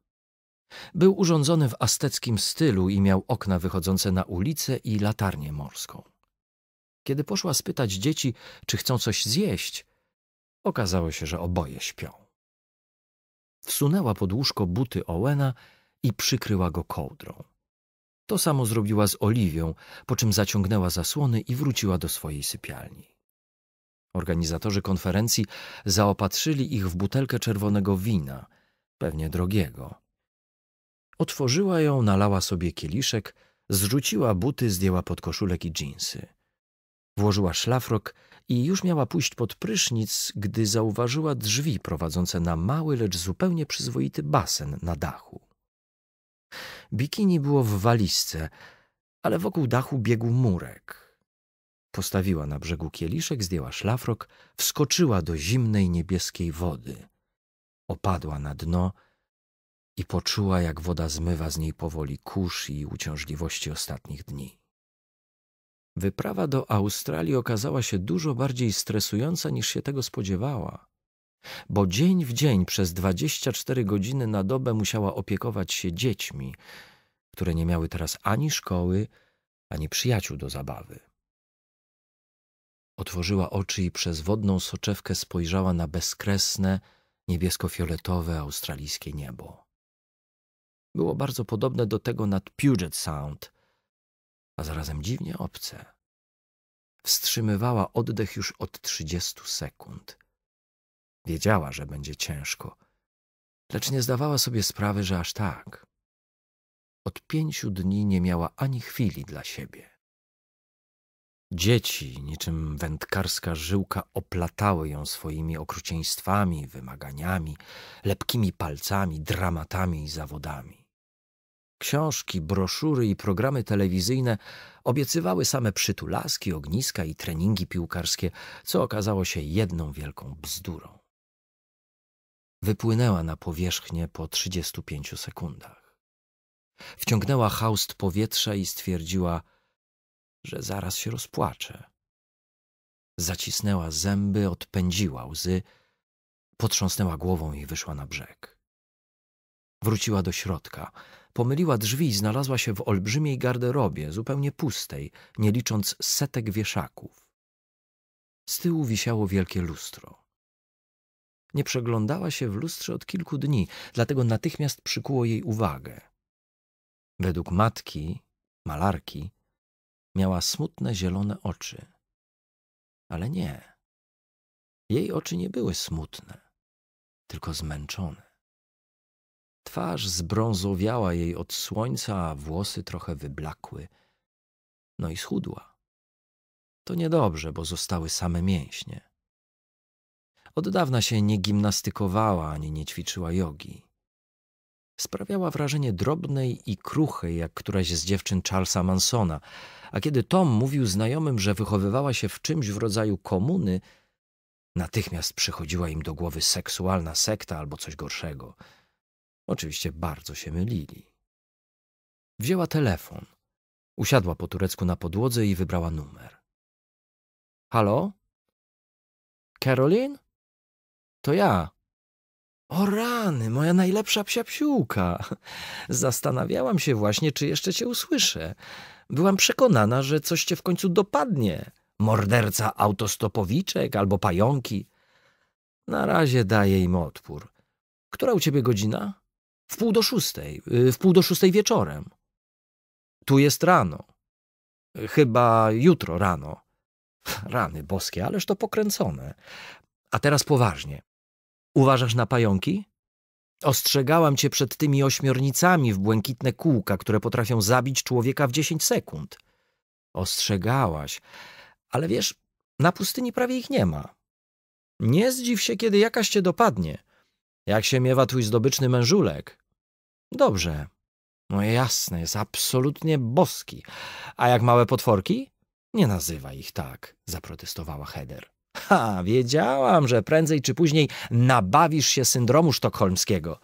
Był urządzony w azteckim stylu i miał okna wychodzące na ulicę i latarnię morską. Kiedy poszła spytać dzieci, czy chcą coś zjeść, okazało się, że oboje śpią. Wsunęła pod łóżko buty Owena i przykryła go kołdrą. To samo zrobiła z Oliwią, po czym zaciągnęła zasłony i wróciła do swojej sypialni. Organizatorzy konferencji zaopatrzyli ich w butelkę czerwonego wina, pewnie drogiego. Otworzyła ją, nalała sobie kieliszek, zrzuciła buty, zdjęła podkoszulek i dżinsy. Włożyła szlafrok i już miała pójść pod prysznic, gdy zauważyła drzwi prowadzące na mały, lecz zupełnie przyzwoity basen na dachu. Bikini było w walizce, ale wokół dachu biegł murek. Postawiła na brzegu kieliszek, zdjęła szlafrok, wskoczyła do zimnej niebieskiej wody. Opadła na dno i poczuła, jak woda zmywa z niej powoli kurz i uciążliwości ostatnich dni. Wyprawa do Australii okazała się dużo bardziej stresująca niż się tego spodziewała, bo dzień w dzień przez 24 godziny na dobę musiała opiekować się dziećmi, które nie miały teraz ani szkoły, ani przyjaciół do zabawy. Otworzyła oczy i przez wodną soczewkę spojrzała na bezkresne, niebiesko-fioletowe australijskie niebo. Było bardzo podobne do tego nad Puget Sound, a zarazem dziwnie obce. Wstrzymywała oddech już od trzydziestu sekund. Wiedziała, że będzie ciężko, lecz nie zdawała sobie sprawy, że aż tak. Od pięciu dni nie miała ani chwili dla siebie. Dzieci, niczym wędkarska żyłka, oplatały ją swoimi okrucieństwami, wymaganiami, lepkimi palcami, dramatami i zawodami. Książki, broszury i programy telewizyjne obiecywały same przytulaski, ogniska i treningi piłkarskie, co okazało się jedną wielką bzdurą. Wypłynęła na powierzchnię po 35 sekundach. Wciągnęła haust powietrza i stwierdziła – że zaraz się rozpłacze. Zacisnęła zęby, odpędziła łzy, potrząsnęła głową i wyszła na brzeg. Wróciła do środka, pomyliła drzwi i znalazła się w olbrzymiej garderobie, zupełnie pustej, nie licząc setek wieszaków. Z tyłu wisiało wielkie lustro. Nie przeglądała się w lustrze od kilku dni, dlatego natychmiast przykuło jej uwagę. Według matki, malarki, Miała smutne zielone oczy. Ale nie. Jej oczy nie były smutne, tylko zmęczone. Twarz zbrązowiała jej od słońca, a włosy trochę wyblakły. No i schudła. To niedobrze, bo zostały same mięśnie. Od dawna się nie gimnastykowała ani nie ćwiczyła jogi sprawiała wrażenie drobnej i kruchej, jak któraś z dziewczyn Charlesa Mansona. A kiedy Tom mówił znajomym, że wychowywała się w czymś w rodzaju komuny, natychmiast przychodziła im do głowy seksualna sekta albo coś gorszego. Oczywiście bardzo się mylili. Wzięła telefon. Usiadła po turecku na podłodze i wybrała numer. Halo? Caroline? To ja, o rany, moja najlepsza psiapsiłka. Zastanawiałam się właśnie, czy jeszcze cię usłyszę. Byłam przekonana, że coś cię w końcu dopadnie. Morderca autostopowiczek albo pająki. Na razie daję im odpór. Która u ciebie godzina? W pół do szóstej. Y, w pół do szóstej wieczorem. Tu jest rano. Chyba jutro rano. Rany boskie, ależ to pokręcone. A teraz poważnie. Uważasz na pająki? Ostrzegałam cię przed tymi ośmiornicami w błękitne kółka, które potrafią zabić człowieka w dziesięć sekund. Ostrzegałaś, ale wiesz, na pustyni prawie ich nie ma. Nie zdziw się, kiedy jakaś cię dopadnie. Jak się miewa twój zdobyczny mężulek? Dobrze. No jasne, jest absolutnie boski. A jak małe potworki? Nie nazywaj ich tak, zaprotestowała Heder. Ha, wiedziałam, że prędzej czy później nabawisz się syndromu sztokholmskiego.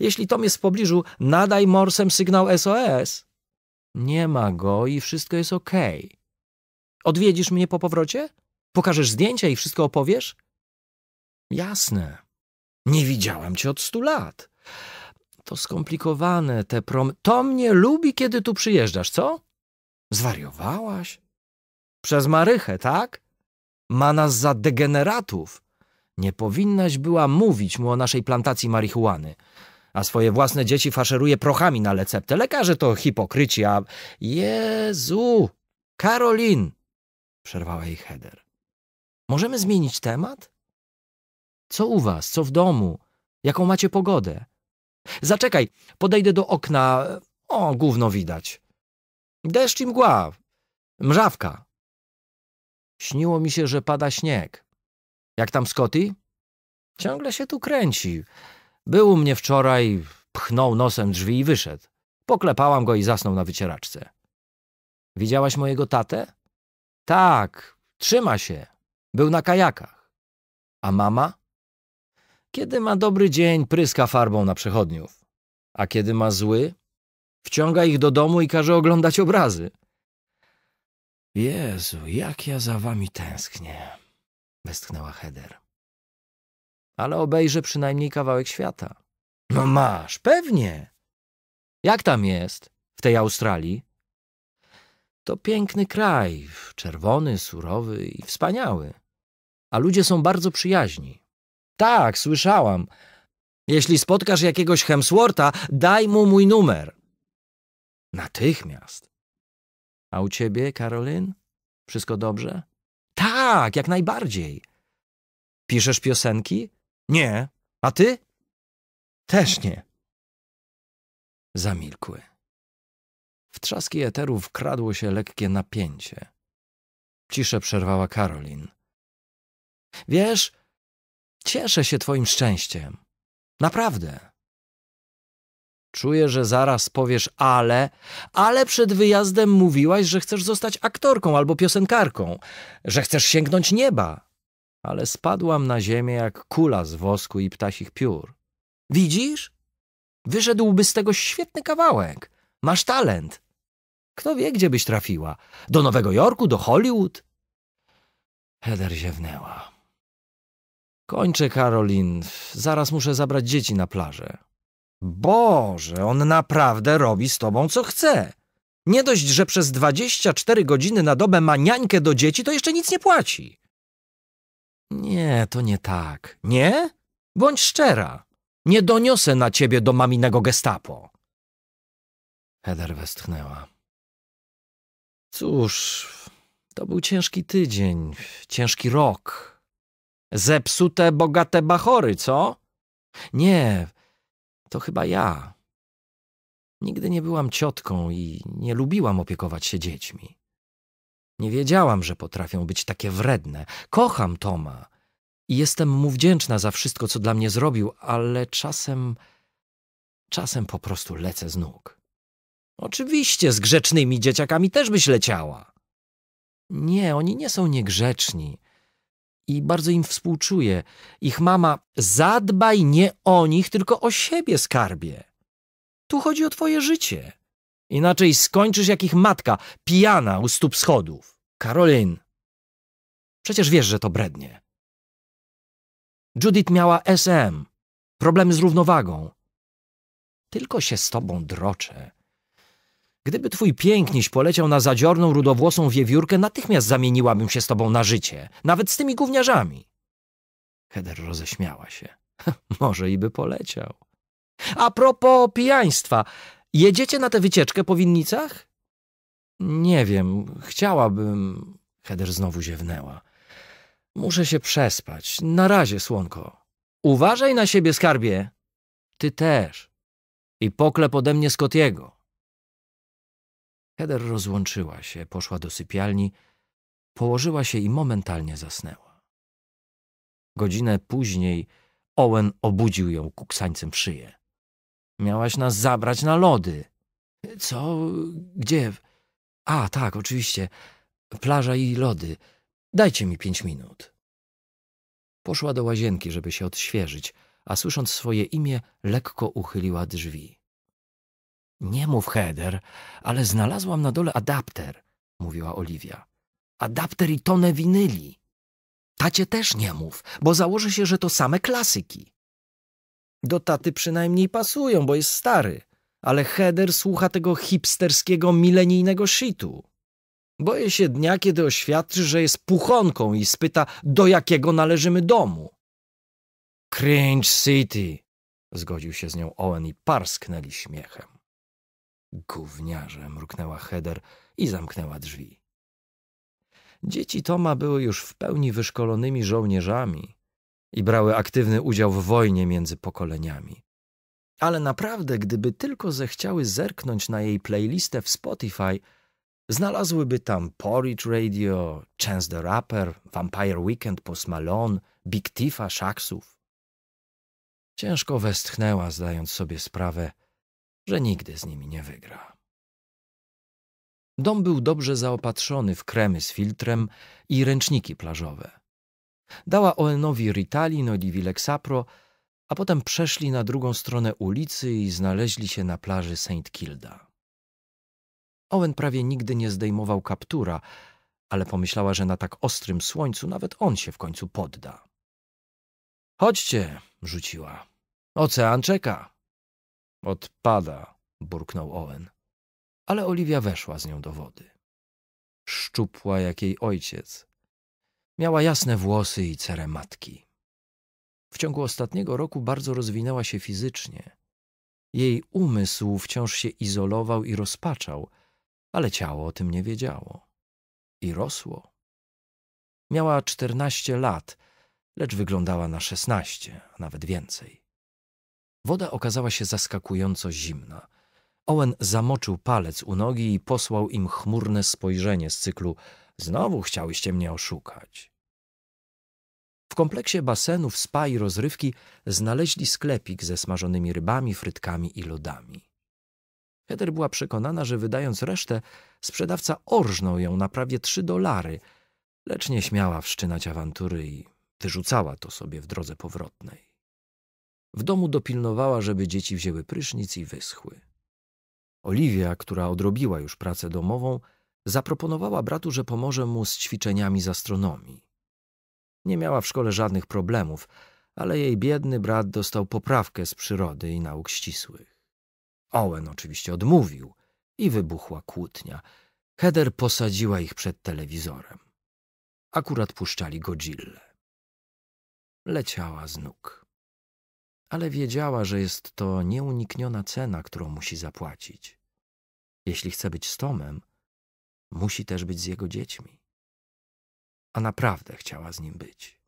Jeśli Tom jest w pobliżu, nadaj morsem sygnał SOS. Nie ma go i wszystko jest okej. Okay. Odwiedzisz mnie po powrocie? Pokażesz zdjęcia i wszystko opowiesz? Jasne. Nie widziałam cię od stu lat. To skomplikowane, te prom... To mnie lubi, kiedy tu przyjeżdżasz, co? Zwariowałaś? Przez Marychę, tak? Ma nas za degeneratów. Nie powinnaś była mówić mu o naszej plantacji marihuany. A swoje własne dzieci faszeruje prochami na receptę. Lekarze to hipokryci, a... Jezu! Karolin! Przerwała jej Heder. Możemy zmienić temat? Co u was? Co w domu? Jaką macie pogodę? Zaczekaj, podejdę do okna. O, gówno widać. Deszcz i mgła. Mrzawka. Śniło mi się, że pada śnieg. Jak tam Scotty? Ciągle się tu kręci. Był u mnie wczoraj, pchnął nosem drzwi i wyszedł. Poklepałam go i zasnął na wycieraczce. Widziałaś mojego tatę? Tak, trzyma się. Był na kajakach. A mama? Kiedy ma dobry dzień, pryska farbą na przechodniów. A kiedy ma zły, wciąga ich do domu i każe oglądać obrazy. Jezu, jak ja za wami tęsknię, westchnęła Heder. Ale obejrzę przynajmniej kawałek świata. No masz, pewnie. Jak tam jest, w tej Australii? To piękny kraj, czerwony, surowy i wspaniały. A ludzie są bardzo przyjaźni. Tak, słyszałam. Jeśli spotkasz jakiegoś Hemswortha, daj mu mój numer. Natychmiast. A u ciebie, Karolin, Wszystko dobrze? Tak, jak najbardziej. Piszesz piosenki? Nie. A ty? Też nie. Zamilkły. W trzaski eteru wkradło się lekkie napięcie. Ciszę przerwała Karolin. Wiesz, cieszę się twoim szczęściem. Naprawdę. Czuję, że zaraz powiesz ale, ale przed wyjazdem mówiłaś, że chcesz zostać aktorką albo piosenkarką, że chcesz sięgnąć nieba. Ale spadłam na ziemię jak kula z wosku i ptasich piór. Widzisz? Wyszedłby z tego świetny kawałek. Masz talent. Kto wie, gdzie byś trafiła? Do Nowego Jorku, do Hollywood? Heather ziewnęła. Kończę, Karolin. Zaraz muszę zabrać dzieci na plażę. Boże, on naprawdę robi z tobą co chce. Nie dość, że przez 24 godziny na dobę ma niańkę do dzieci, to jeszcze nic nie płaci. Nie, to nie tak. Nie? Bądź szczera. Nie doniosę na ciebie do maminego gestapo. Heder westchnęła. Cóż, to był ciężki tydzień, ciężki rok. Zepsute, bogate bachory, co? Nie, to chyba ja. Nigdy nie byłam ciotką i nie lubiłam opiekować się dziećmi. Nie wiedziałam, że potrafią być takie wredne. Kocham Toma i jestem mu wdzięczna za wszystko, co dla mnie zrobił, ale czasem, czasem po prostu lecę z nóg. Oczywiście z grzecznymi dzieciakami też byś leciała. Nie, oni nie są niegrzeczni i bardzo im współczuję. Ich mama, zadbaj nie o nich, tylko o siebie, skarbie. Tu chodzi o twoje życie. Inaczej skończysz jak ich matka, pijana u stóp schodów. Karolin, przecież wiesz, że to brednie. Judith miała SM, problemy z równowagą. Tylko się z tobą droczę. Gdyby twój piękniś poleciał na zadziorną, rudowłosą wiewiórkę, natychmiast zamieniłabym się z tobą na życie. Nawet z tymi gówniarzami. Heder roześmiała się. Może i by poleciał. A propos pijaństwa. Jedziecie na tę wycieczkę po winnicach? Nie wiem. Chciałabym... Heder znowu ziewnęła. Muszę się przespać. Na razie, słonko. Uważaj na siebie, skarbie. Ty też. I poklep ode mnie Scotiego. Heder rozłączyła się, poszła do sypialni, położyła się i momentalnie zasnęła. Godzinę później Owen obudził ją kuksańcem w szyję. Miałaś nas zabrać na lody. Co? Gdzie? A, tak, oczywiście. Plaża i lody. Dajcie mi pięć minut. Poszła do łazienki, żeby się odświeżyć, a słysząc swoje imię, lekko uchyliła drzwi. Nie mów, Heder, ale znalazłam na dole adapter, mówiła Oliwia. Adapter i tonę winyli. Tacie też nie mów, bo założy się, że to same klasyki. Do taty przynajmniej pasują, bo jest stary, ale Heder słucha tego hipsterskiego, milenijnego shitu. Boję się dnia, kiedy oświadczy, że jest puchonką i spyta, do jakiego należymy domu. Cringe City, zgodził się z nią Owen i parsknęli śmiechem. Gówniarze, mruknęła Heder i zamknęła drzwi. Dzieci Toma były już w pełni wyszkolonymi żołnierzami i brały aktywny udział w wojnie między pokoleniami. Ale naprawdę, gdyby tylko zechciały zerknąć na jej playlistę w Spotify, znalazłyby tam Porridge Radio, Chance the Rapper, Vampire Weekend, Post Malone, Big Tiffa, Shaxów. Ciężko westchnęła, zdając sobie sprawę, że nigdy z nimi nie wygra. Dom był dobrze zaopatrzony w kremy z filtrem i ręczniki plażowe. Dała Oenowi Ritalin, Oliwi Sapro, a potem przeszli na drugą stronę ulicy i znaleźli się na plaży St. Kilda. Owen prawie nigdy nie zdejmował kaptura, ale pomyślała, że na tak ostrym słońcu nawet on się w końcu podda. Chodźcie, rzuciła. Ocean czeka. Odpada, burknął Owen. Ale Oliwia weszła z nią do wody. Szczupła jak jej ojciec. Miała jasne włosy i cerę matki. W ciągu ostatniego roku bardzo rozwinęła się fizycznie. Jej umysł wciąż się izolował i rozpaczał, ale ciało o tym nie wiedziało. I rosło. Miała czternaście lat, lecz wyglądała na szesnaście, a nawet więcej. Woda okazała się zaskakująco zimna. Owen zamoczył palec u nogi i posłał im chmurne spojrzenie z cyklu Znowu chciałyście mnie oszukać. W kompleksie basenów, spa i rozrywki znaleźli sklepik ze smażonymi rybami, frytkami i lodami. Heather była przekonana, że wydając resztę, sprzedawca orżnął ją na prawie trzy dolary, lecz nie śmiała wszczynać awantury i wyrzucała to sobie w drodze powrotnej. W domu dopilnowała, żeby dzieci wzięły prysznic i wyschły. Oliwia, która odrobiła już pracę domową, zaproponowała bratu, że pomoże mu z ćwiczeniami z astronomii. Nie miała w szkole żadnych problemów, ale jej biedny brat dostał poprawkę z przyrody i nauk ścisłych. Owen oczywiście odmówił i wybuchła kłótnia. Heder posadziła ich przed telewizorem. Akurat puszczali Godzillę. Leciała z nóg ale wiedziała, że jest to nieunikniona cena, którą musi zapłacić. Jeśli chce być z Tomem, musi też być z jego dziećmi. A naprawdę chciała z nim być.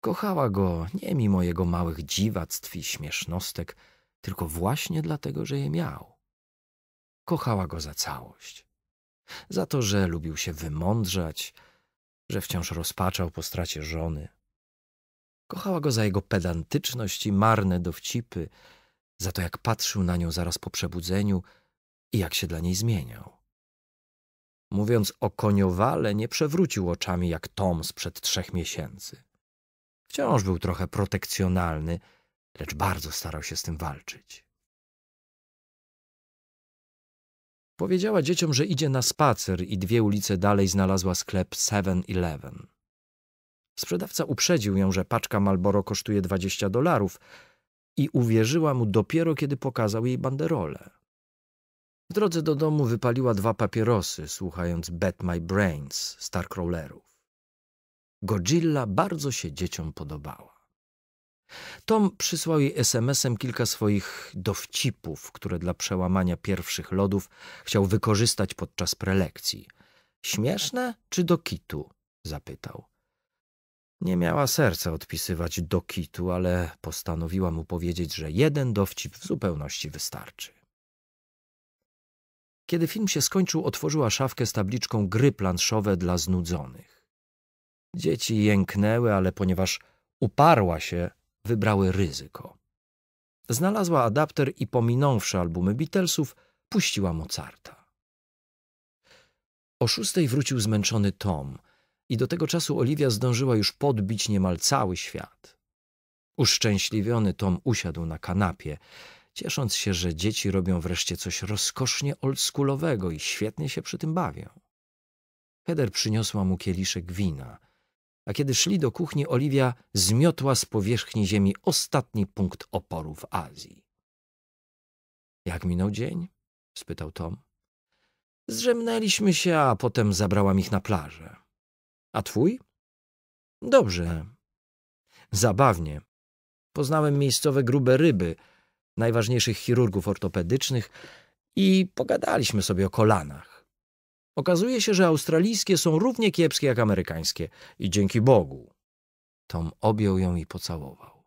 Kochała go nie mimo jego małych dziwactw i śmiesznostek, tylko właśnie dlatego, że je miał. Kochała go za całość. Za to, że lubił się wymądrzać, że wciąż rozpaczał po stracie żony – Kochała go za jego pedantyczność i marne dowcipy, za to jak patrzył na nią zaraz po przebudzeniu i jak się dla niej zmieniał. Mówiąc o koniowale, nie przewrócił oczami jak Tom sprzed trzech miesięcy. Wciąż był trochę protekcjonalny, lecz bardzo starał się z tym walczyć. Powiedziała dzieciom, że idzie na spacer i dwie ulice dalej znalazła sklep 7-Eleven. Sprzedawca uprzedził ją, że paczka Malboro kosztuje 20 dolarów i uwierzyła mu dopiero, kiedy pokazał jej banderolę. W drodze do domu wypaliła dwa papierosy, słuchając Bet My Brains Starcrawlerów. Godzilla bardzo się dzieciom podobała. Tom przysłał jej SMS-em kilka swoich dowcipów, które dla przełamania pierwszych lodów chciał wykorzystać podczas prelekcji. Śmieszne czy do kitu? zapytał. Nie miała serca odpisywać do kitu, ale postanowiła mu powiedzieć, że jeden dowcip w zupełności wystarczy. Kiedy film się skończył, otworzyła szafkę z tabliczką gry planszowe dla znudzonych. Dzieci jęknęły, ale ponieważ uparła się, wybrały ryzyko. Znalazła adapter i pominąwszy albumy Beatlesów, puściła Mozarta. O szóstej wrócił zmęczony Tom – i do tego czasu Oliwia zdążyła już podbić niemal cały świat. Uszczęśliwiony Tom usiadł na kanapie, ciesząc się, że dzieci robią wreszcie coś rozkosznie oldschoolowego i świetnie się przy tym bawią. Heder przyniosła mu kieliszek wina, a kiedy szli do kuchni, Oliwia zmiotła z powierzchni ziemi ostatni punkt oporu w Azji. Jak minął dzień? spytał Tom. Zrzemnęliśmy się, a potem zabrałam ich na plażę. A twój? Dobrze. Zabawnie. Poznałem miejscowe grube ryby, najważniejszych chirurgów ortopedycznych i pogadaliśmy sobie o kolanach. Okazuje się, że australijskie są równie kiepskie jak amerykańskie i dzięki Bogu. Tom objął ją i pocałował.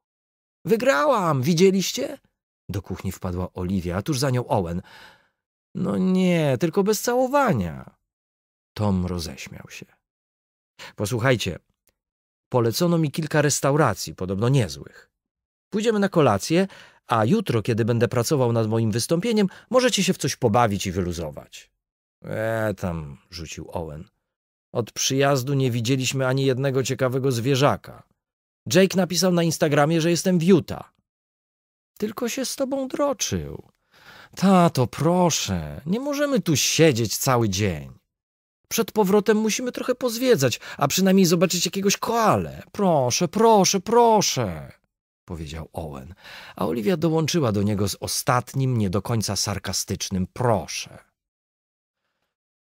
Wygrałam, widzieliście? Do kuchni wpadła Oliwia, a tuż za nią Owen. No nie, tylko bez całowania. Tom roześmiał się. Posłuchajcie, polecono mi kilka restauracji, podobno niezłych. Pójdziemy na kolację, a jutro, kiedy będę pracował nad moim wystąpieniem, możecie się w coś pobawić i wyluzować. E, tam, rzucił Owen. Od przyjazdu nie widzieliśmy ani jednego ciekawego zwierzaka. Jake napisał na Instagramie, że jestem w Utah. Tylko się z tobą droczył. Tato, proszę, nie możemy tu siedzieć cały dzień. Przed powrotem musimy trochę pozwiedzać, a przynajmniej zobaczyć jakiegoś koale. Proszę, proszę, proszę, powiedział Owen, a Oliwia dołączyła do niego z ostatnim, nie do końca sarkastycznym proszę.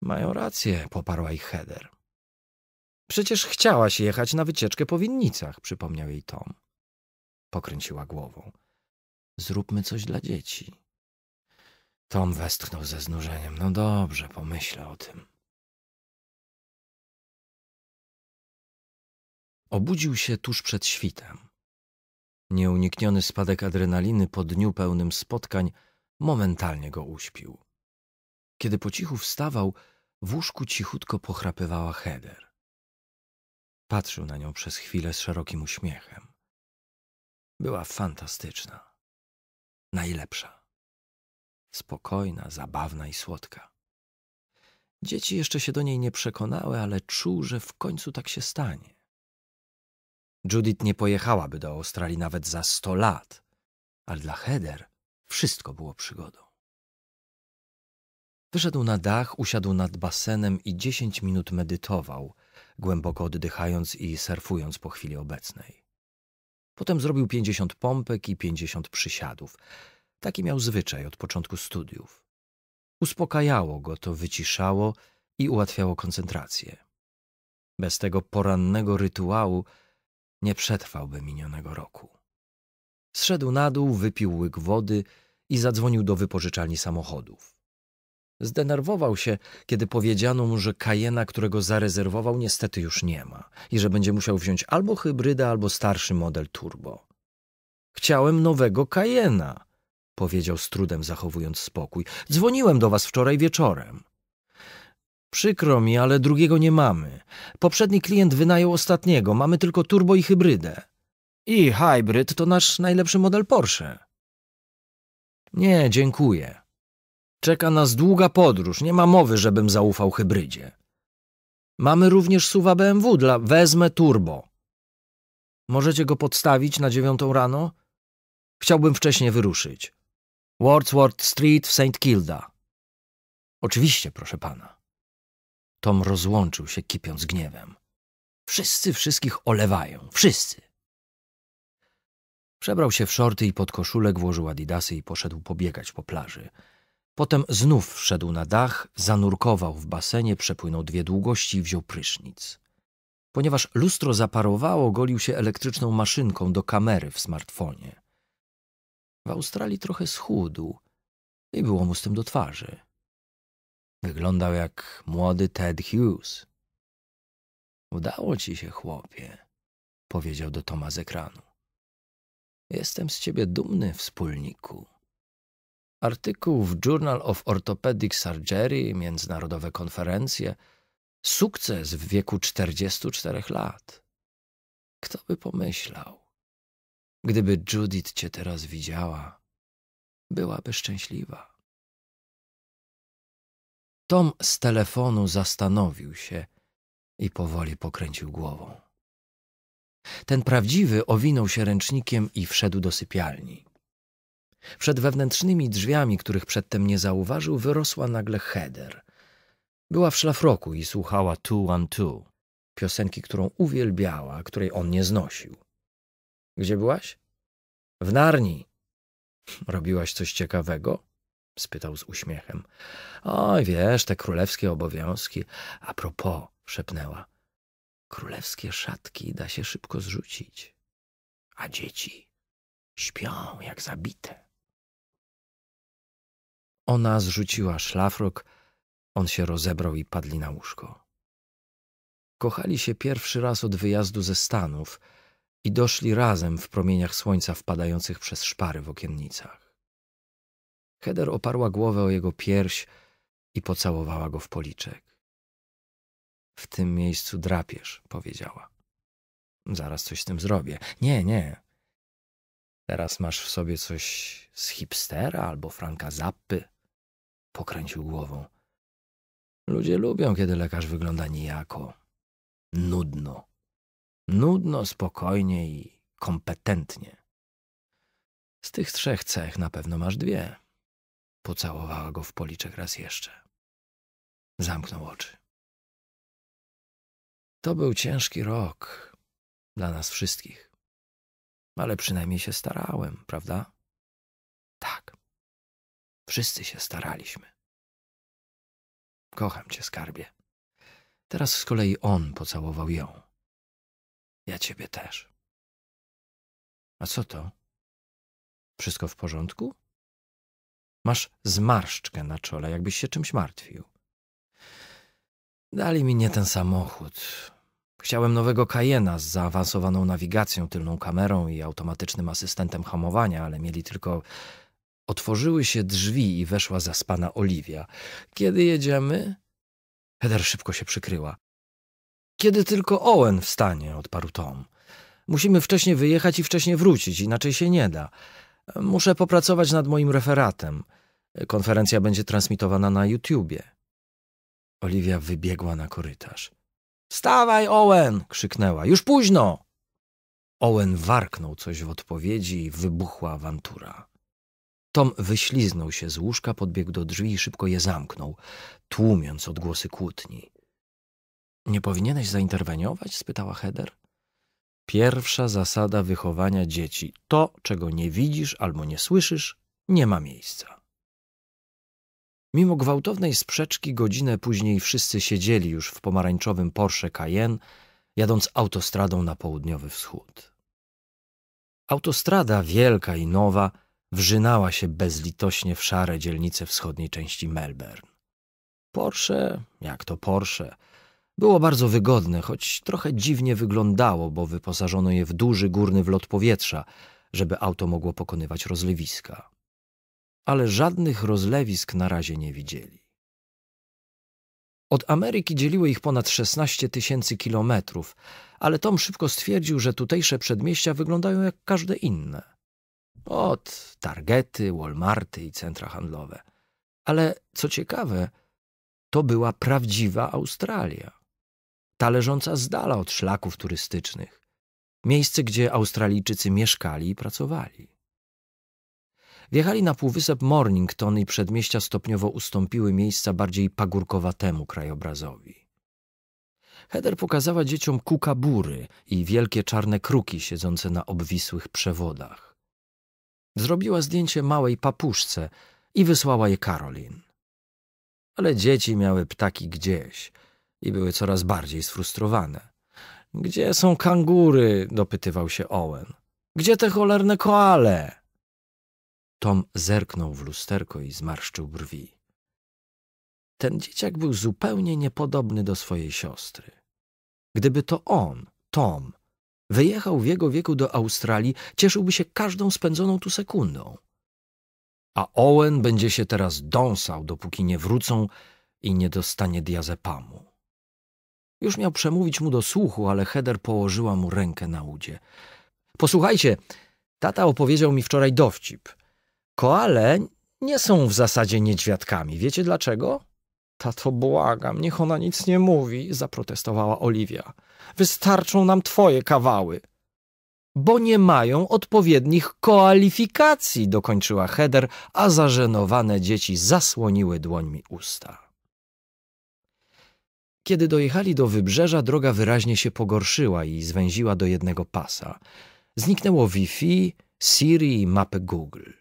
Mają rację, poparła ich Heder. Przecież chciałaś jechać na wycieczkę po winnicach, przypomniał jej Tom. Pokręciła głową. Zróbmy coś dla dzieci. Tom westchnął ze znużeniem. No dobrze, pomyślę o tym. Obudził się tuż przed świtem. Nieunikniony spadek adrenaliny po dniu pełnym spotkań momentalnie go uśpił. Kiedy po cichu wstawał, w łóżku cichutko pochrapywała Heder. Patrzył na nią przez chwilę z szerokim uśmiechem. Była fantastyczna. Najlepsza. Spokojna, zabawna i słodka. Dzieci jeszcze się do niej nie przekonały, ale czuł, że w końcu tak się stanie. Judith nie pojechałaby do Australii nawet za sto lat, ale dla Heder wszystko było przygodą. Wyszedł na dach, usiadł nad basenem i dziesięć minut medytował, głęboko oddychając i surfując po chwili obecnej. Potem zrobił pięćdziesiąt pompek i pięćdziesiąt przysiadów. Taki miał zwyczaj od początku studiów. Uspokajało go to, wyciszało i ułatwiało koncentrację. Bez tego porannego rytuału nie przetrwałby minionego roku. Zszedł na dół, wypił łyk wody i zadzwonił do wypożyczalni samochodów. Zdenerwował się, kiedy powiedziano mu, że Cayena, którego zarezerwował, niestety już nie ma i że będzie musiał wziąć albo hybrydę, albo starszy model turbo. Chciałem nowego Cayena, powiedział z trudem zachowując spokój. Dzwoniłem do was wczoraj wieczorem. Przykro mi, ale drugiego nie mamy. Poprzedni klient wynajął ostatniego, mamy tylko turbo i hybrydę. I hybryd to nasz najlepszy model Porsche. Nie, dziękuję. Czeka nas długa podróż, nie ma mowy, żebym zaufał hybrydzie. Mamy również suwa BMW dla Wezmę Turbo. Możecie go podstawić na dziewiątą rano? Chciałbym wcześniej wyruszyć. Wordsworth Street w St. Kilda. Oczywiście, proszę pana. Tom rozłączył się, kipiąc gniewem. Wszyscy wszystkich olewają, wszyscy. Przebrał się w szorty i pod koszulek włożył adidasy i poszedł pobiegać po plaży. Potem znów wszedł na dach, zanurkował w basenie, przepłynął dwie długości i wziął prysznic. Ponieważ lustro zaparowało, golił się elektryczną maszynką do kamery w smartfonie. W Australii trochę schudł i było mu z tym do twarzy. Wyglądał jak młody Ted Hughes. Udało ci się, chłopie, powiedział do Toma z ekranu. Jestem z ciebie dumny, wspólniku. Artykuł w Journal of Orthopedic Surgery, międzynarodowe konferencje, sukces w wieku 44 lat. Kto by pomyślał? Gdyby Judith cię teraz widziała, byłaby szczęśliwa. Tom z telefonu zastanowił się i powoli pokręcił głową. Ten prawdziwy owinął się ręcznikiem i wszedł do sypialni. Przed wewnętrznymi drzwiami, których przedtem nie zauważył, wyrosła nagle Heather. Była w szlafroku i słuchała Two One Two, piosenki, którą uwielbiała, której on nie znosił. Gdzie byłaś? W Narni. Robiłaś coś ciekawego? spytał z uśmiechem. Oj, wiesz, te królewskie obowiązki. A propos, szepnęła. Królewskie szatki da się szybko zrzucić. A dzieci śpią jak zabite. Ona zrzuciła szlafrok, on się rozebrał i padli na łóżko. Kochali się pierwszy raz od wyjazdu ze Stanów i doszli razem w promieniach słońca wpadających przez szpary w okiennicach. Heder oparła głowę o jego pierś i pocałowała go w policzek. W tym miejscu drapiesz, powiedziała. Zaraz coś z tym zrobię. Nie, nie. Teraz masz w sobie coś z hipstera albo Franka Zappy. Pokręcił głową. Ludzie lubią, kiedy lekarz wygląda nijako. Nudno. Nudno, spokojnie i kompetentnie. Z tych trzech cech na pewno masz dwie. Pocałowała go w policzek raz jeszcze. Zamknął oczy. To był ciężki rok dla nas wszystkich. Ale przynajmniej się starałem, prawda? Tak. Wszyscy się staraliśmy. Kocham cię, skarbie. Teraz z kolei on pocałował ją. Ja ciebie też. A co to? Wszystko w porządku? Masz zmarszczkę na czole, jakbyś się czymś martwił. Dali mi nie ten samochód. Chciałem nowego Cayena z zaawansowaną nawigacją, tylną kamerą i automatycznym asystentem hamowania, ale mieli tylko... Otworzyły się drzwi i weszła zaspana Oliwia. Kiedy jedziemy? Heder szybko się przykryła. Kiedy tylko Owen wstanie, odparł Tom. Musimy wcześniej wyjechać i wcześniej wrócić, inaczej się nie da. Muszę popracować nad moim referatem. Konferencja będzie transmitowana na YouTubie. Oliwia wybiegła na korytarz. Wstawaj, Owen! krzyknęła. Już późno! Owen warknął coś w odpowiedzi i wybuchła awantura. Tom wyśliznął się z łóżka, podbiegł do drzwi i szybko je zamknął, tłumiąc odgłosy kłótni. Nie powinieneś zainterweniować? spytała Heder. Pierwsza zasada wychowania dzieci: to, czego nie widzisz albo nie słyszysz, nie ma miejsca. Mimo gwałtownej sprzeczki, godzinę później wszyscy siedzieli już w pomarańczowym Porsche Cayenne, jadąc autostradą na południowy wschód. Autostrada wielka i nowa wrzynała się bezlitośnie w szare dzielnice wschodniej części Melbourne. Porsche, jak to Porsche, było bardzo wygodne, choć trochę dziwnie wyglądało, bo wyposażono je w duży górny wlot powietrza, żeby auto mogło pokonywać rozlewiska. Ale żadnych rozlewisk na razie nie widzieli. Od Ameryki dzieliło ich ponad 16 tysięcy kilometrów, ale Tom szybko stwierdził, że tutejsze przedmieścia wyglądają jak każde inne. Od targety, Walmarty i centra handlowe. Ale co ciekawe, to była prawdziwa Australia ta leżąca z dala od szlaków turystycznych, miejsce, gdzie Australijczycy mieszkali i pracowali. Wjechali na półwysep Mornington i przedmieścia stopniowo ustąpiły miejsca bardziej pagórkowatemu krajobrazowi. Heder pokazała dzieciom kukabury i wielkie czarne kruki siedzące na obwisłych przewodach. Zrobiła zdjęcie małej papuszce i wysłała je Karolin. Ale dzieci miały ptaki gdzieś – i były coraz bardziej sfrustrowane. Gdzie są kangury? dopytywał się Owen. Gdzie te cholerne koale? Tom zerknął w lusterko i zmarszczył brwi. Ten dzieciak był zupełnie niepodobny do swojej siostry. Gdyby to on, Tom, wyjechał w jego wieku do Australii, cieszyłby się każdą spędzoną tu sekundą. A Owen będzie się teraz dąsał, dopóki nie wrócą i nie dostanie diazepamu. Już miał przemówić mu do słuchu, ale Heder położyła mu rękę na udzie. Posłuchajcie, tata opowiedział mi wczoraj dowcip. Koale nie są w zasadzie niedźwiadkami. Wiecie dlaczego? Tato, błagam, niech ona nic nie mówi, zaprotestowała Oliwia. Wystarczą nam twoje kawały. Bo nie mają odpowiednich kwalifikacji, dokończyła Heder, a zażenowane dzieci zasłoniły dłońmi usta. Kiedy dojechali do wybrzeża, droga wyraźnie się pogorszyła i zwęziła do jednego pasa. Zniknęło Wi-Fi, Siri i mapę Google.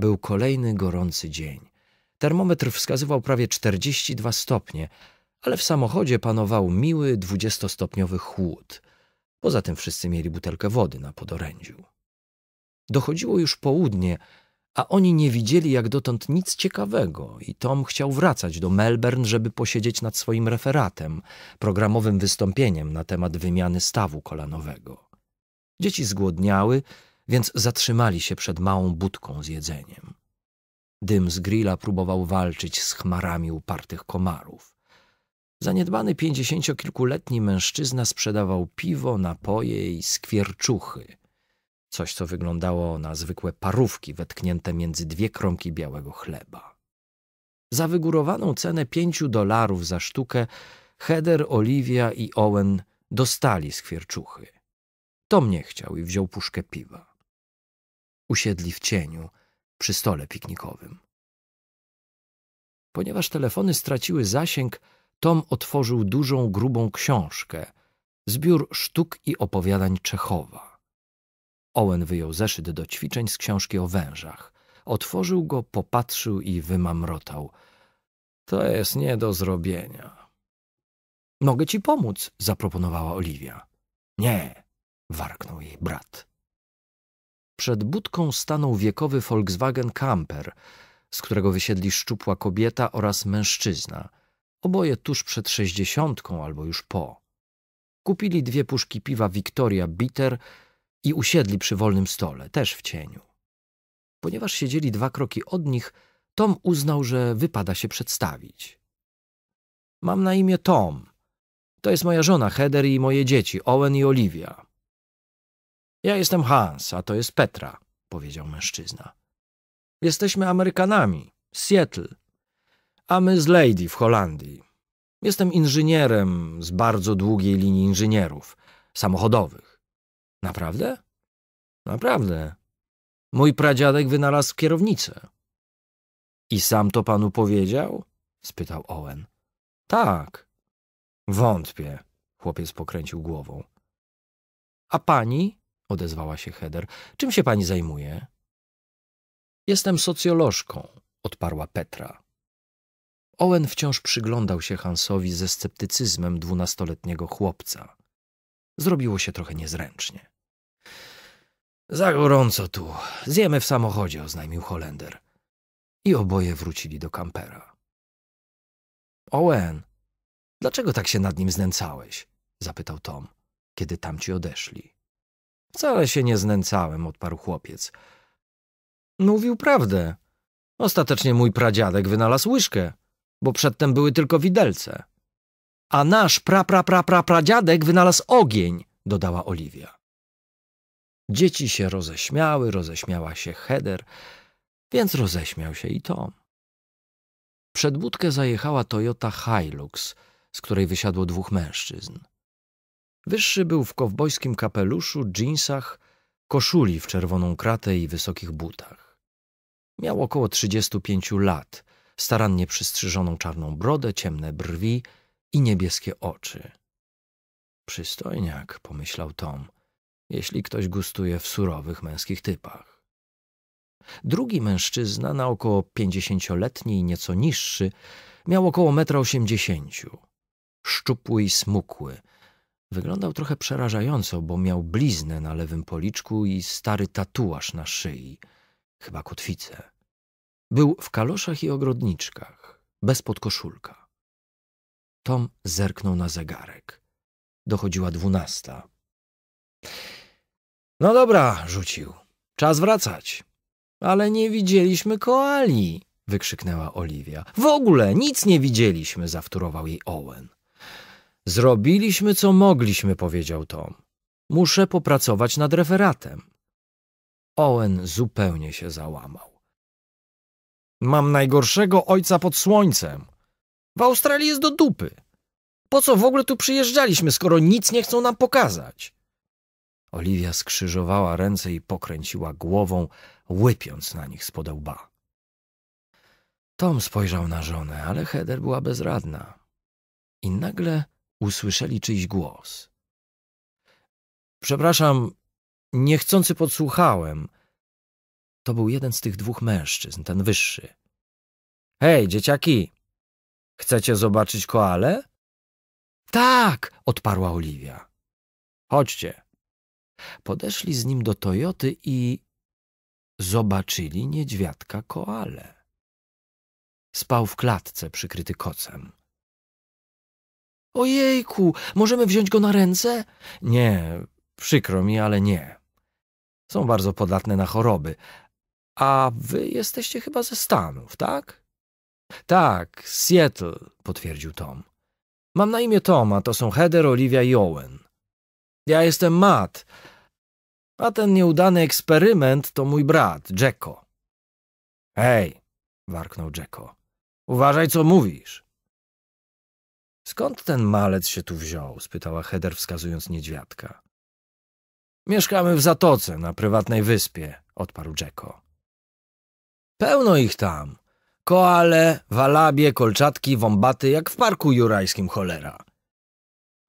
Był kolejny gorący dzień. Termometr wskazywał prawie 42 stopnie, ale w samochodzie panował miły, 20-stopniowy chłód. Poza tym wszyscy mieli butelkę wody na podorędziu. Dochodziło już południe, a oni nie widzieli jak dotąd nic ciekawego i Tom chciał wracać do Melbourne, żeby posiedzieć nad swoim referatem, programowym wystąpieniem na temat wymiany stawu kolanowego. Dzieci zgłodniały, więc zatrzymali się przed małą budką z jedzeniem. Dym z grilla próbował walczyć z chmarami upartych komarów. Zaniedbany pięćdziesięciokilkuletni mężczyzna sprzedawał piwo, napoje i skwierczuchy, Coś, co wyglądało na zwykłe parówki wetknięte między dwie kromki białego chleba. Za wygórowaną cenę pięciu dolarów za sztukę Heder, Oliwia i Owen dostali skwierczuchy. Tom nie chciał i wziął puszkę piwa. Usiedli w cieniu przy stole piknikowym. Ponieważ telefony straciły zasięg, Tom otworzył dużą, grubą książkę, zbiór sztuk i opowiadań Czechowa. Owen wyjął zeszyt do ćwiczeń z książki o wężach. Otworzył go, popatrzył i wymamrotał. To jest nie do zrobienia. Mogę ci pomóc, zaproponowała Oliwia. Nie, warknął jej brat. Przed budką stanął wiekowy Volkswagen Camper, z którego wysiedli szczupła kobieta oraz mężczyzna, oboje tuż przed sześćdziesiątką albo już po. Kupili dwie puszki piwa Victoria Bitter i usiedli przy wolnym stole, też w cieniu. Ponieważ siedzieli dwa kroki od nich, Tom uznał, że wypada się przedstawić. Mam na imię Tom. To jest moja żona Heather i moje dzieci, Owen i Olivia. Ja jestem Hans, a to jest Petra, powiedział mężczyzna. Jesteśmy Amerykanami, z Seattle, a my z Lady w Holandii. Jestem inżynierem z bardzo długiej linii inżynierów samochodowych. Naprawdę? Naprawdę. Mój pradziadek wynalazł kierownicę. I sam to panu powiedział? spytał Owen. Tak. Wątpię, chłopiec pokręcił głową. A pani? odezwała się Heder. Czym się pani zajmuje? Jestem socjolożką, odparła Petra. Owen wciąż przyglądał się Hansowi ze sceptycyzmem dwunastoletniego chłopca. Zrobiło się trochę niezręcznie. Za gorąco tu. Zjemy w samochodzie, oznajmił Holender. I oboje wrócili do kampera. Owen, dlaczego tak się nad nim znęcałeś? zapytał Tom, kiedy tamci odeszli. Wcale się nie znęcałem, odparł chłopiec. Mówił prawdę. Ostatecznie mój pradziadek wynalazł łyżkę, bo przedtem były tylko widelce a nasz pra pra pra pra dziadek wynalazł ogień, dodała Oliwia. Dzieci się roześmiały, roześmiała się Heder, więc roześmiał się i Tom. Przed budkę zajechała Toyota Hilux, z której wysiadło dwóch mężczyzn. Wyższy był w kowbojskim kapeluszu, dżinsach, koszuli w czerwoną kratę i wysokich butach. Miał około 35 lat, starannie przystrzyżoną czarną brodę, ciemne brwi – i niebieskie oczy. Przystojniak, pomyślał Tom, jeśli ktoś gustuje w surowych męskich typach. Drugi mężczyzna, na około pięćdziesięcioletni i nieco niższy, miał około metra osiemdziesięciu. Szczupły i smukły. Wyglądał trochę przerażająco, bo miał bliznę na lewym policzku i stary tatuaż na szyi, chyba kotwicę. Był w kaloszach i ogrodniczkach, bez podkoszulka. Tom zerknął na zegarek. Dochodziła dwunasta. No dobra, rzucił. Czas wracać. Ale nie widzieliśmy koali, wykrzyknęła Oliwia. W ogóle nic nie widzieliśmy, zawtórował jej Owen. Zrobiliśmy, co mogliśmy, powiedział Tom. Muszę popracować nad referatem. Owen zupełnie się załamał. Mam najgorszego ojca pod słońcem, w Australii jest do dupy. Po co w ogóle tu przyjeżdżaliśmy, skoro nic nie chcą nam pokazać? Oliwia skrzyżowała ręce i pokręciła głową, łypiąc na nich spod łba. Tom spojrzał na żonę, ale Heder była bezradna. I nagle usłyszeli czyjś głos. Przepraszam, niechcący podsłuchałem. To był jeden z tych dwóch mężczyzn, ten wyższy. Hej, dzieciaki! Chcecie zobaczyć koale? Tak, odparła Oliwia. Chodźcie. Podeszli z nim do Toyoty i zobaczyli niedźwiadka koale. Spał w klatce przykryty kocem. Ojejku, możemy wziąć go na ręce? Nie, przykro mi, ale nie. Są bardzo podatne na choroby. A wy jesteście chyba ze Stanów, tak? Tak, Seattle, potwierdził Tom. Mam na imię Toma, to są Heather, Olivia i Owen. Ja jestem Matt, a ten nieudany eksperyment to mój brat, Jacko. Hej, warknął Jacko. Uważaj, co mówisz. Skąd ten malec się tu wziął? spytała Heder, wskazując niedźwiadka. Mieszkamy w zatoce, na prywatnej wyspie, odparł Jacko. Pełno ich tam. Koale, walabie, kolczatki, wąbaty, jak w parku jurajskim cholera.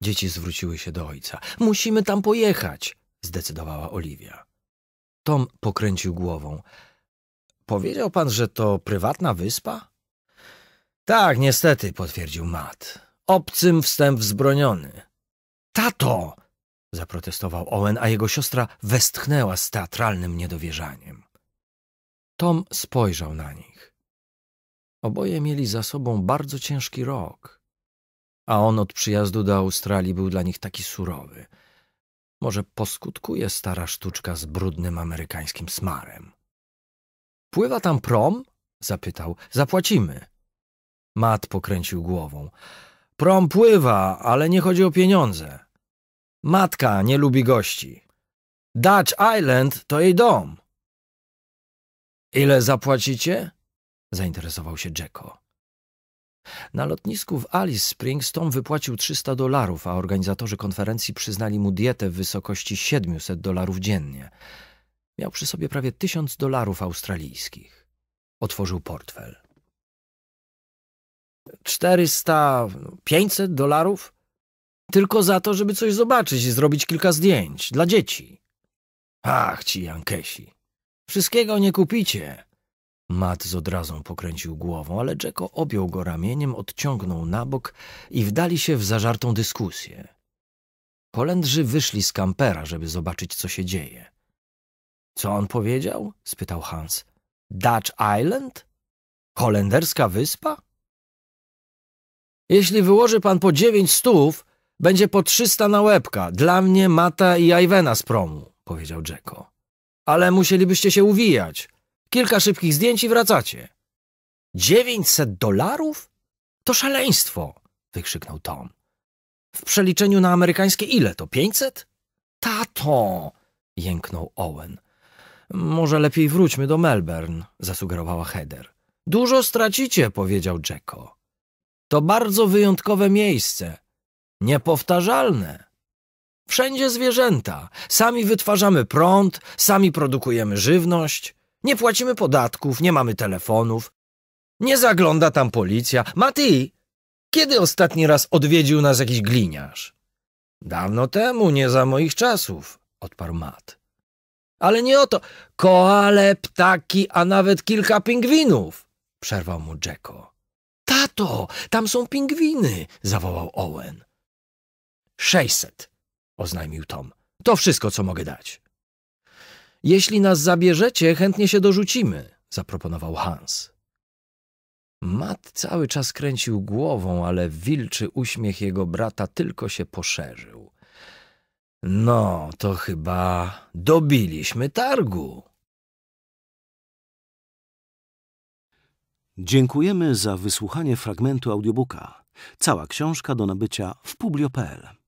Dzieci zwróciły się do ojca. Musimy tam pojechać, zdecydowała Oliwia. Tom pokręcił głową. Powiedział pan, że to prywatna wyspa? Tak, niestety, potwierdził Matt. Obcym wstęp wzbroniony. Tato! zaprotestował Owen, a jego siostra westchnęła z teatralnym niedowierzaniem. Tom spojrzał na nich. Oboje mieli za sobą bardzo ciężki rok, a on od przyjazdu do Australii był dla nich taki surowy. Może poskutkuje stara sztuczka z brudnym amerykańskim smarem. Pływa tam prom? zapytał. Zapłacimy. Mat pokręcił głową. Prom pływa, ale nie chodzi o pieniądze. Matka nie lubi gości. Dutch Island to jej dom. Ile zapłacicie? zainteresował się Jacko. Na lotnisku w Alice Springs Tom wypłacił 300 dolarów, a organizatorzy konferencji przyznali mu dietę w wysokości 700 dolarów dziennie. Miał przy sobie prawie 1000 dolarów australijskich. Otworzył portfel. 400, 500 no, dolarów? Tylko za to, żeby coś zobaczyć i zrobić kilka zdjęć dla dzieci. Ach, ci Jankesi. Wszystkiego nie kupicie. Matt z odrazą pokręcił głową, ale Jacko objął go ramieniem, odciągnął na bok i wdali się w zażartą dyskusję. Holendrzy wyszli z kampera, żeby zobaczyć, co się dzieje. Co on powiedział? spytał Hans. Dutch Island? Holenderska wyspa? Jeśli wyłoży pan po dziewięć stów, będzie po trzysta na łebka. Dla mnie, Mata i Iwena z promu, powiedział Jacko. Ale musielibyście się uwijać. Kilka szybkich zdjęć i wracacie. 900 dolarów? To szaleństwo! wykrzyknął Tom. W przeliczeniu na amerykańskie ile to? 500? Tato! jęknął Owen. Może lepiej wróćmy do Melbourne, zasugerowała Heather. Dużo stracicie, powiedział Jacko. To bardzo wyjątkowe miejsce. Niepowtarzalne. Wszędzie zwierzęta. Sami wytwarzamy prąd, sami produkujemy żywność. Nie płacimy podatków, nie mamy telefonów. Nie zagląda tam policja. Mati, kiedy ostatni raz odwiedził nas jakiś gliniarz? Dawno temu, nie za moich czasów, odparł Mat. Ale nie to. Koale, ptaki, a nawet kilka pingwinów, przerwał mu Jacko. Tato, tam są pingwiny, zawołał Owen. Sześćset, oznajmił Tom. To wszystko, co mogę dać. Jeśli nas zabierzecie, chętnie się dorzucimy, zaproponował Hans. Matt cały czas kręcił głową, ale wilczy uśmiech jego brata tylko się poszerzył. No, to chyba dobiliśmy targu. Dziękujemy za wysłuchanie fragmentu audiobooka. Cała książka do nabycia w publio.pl.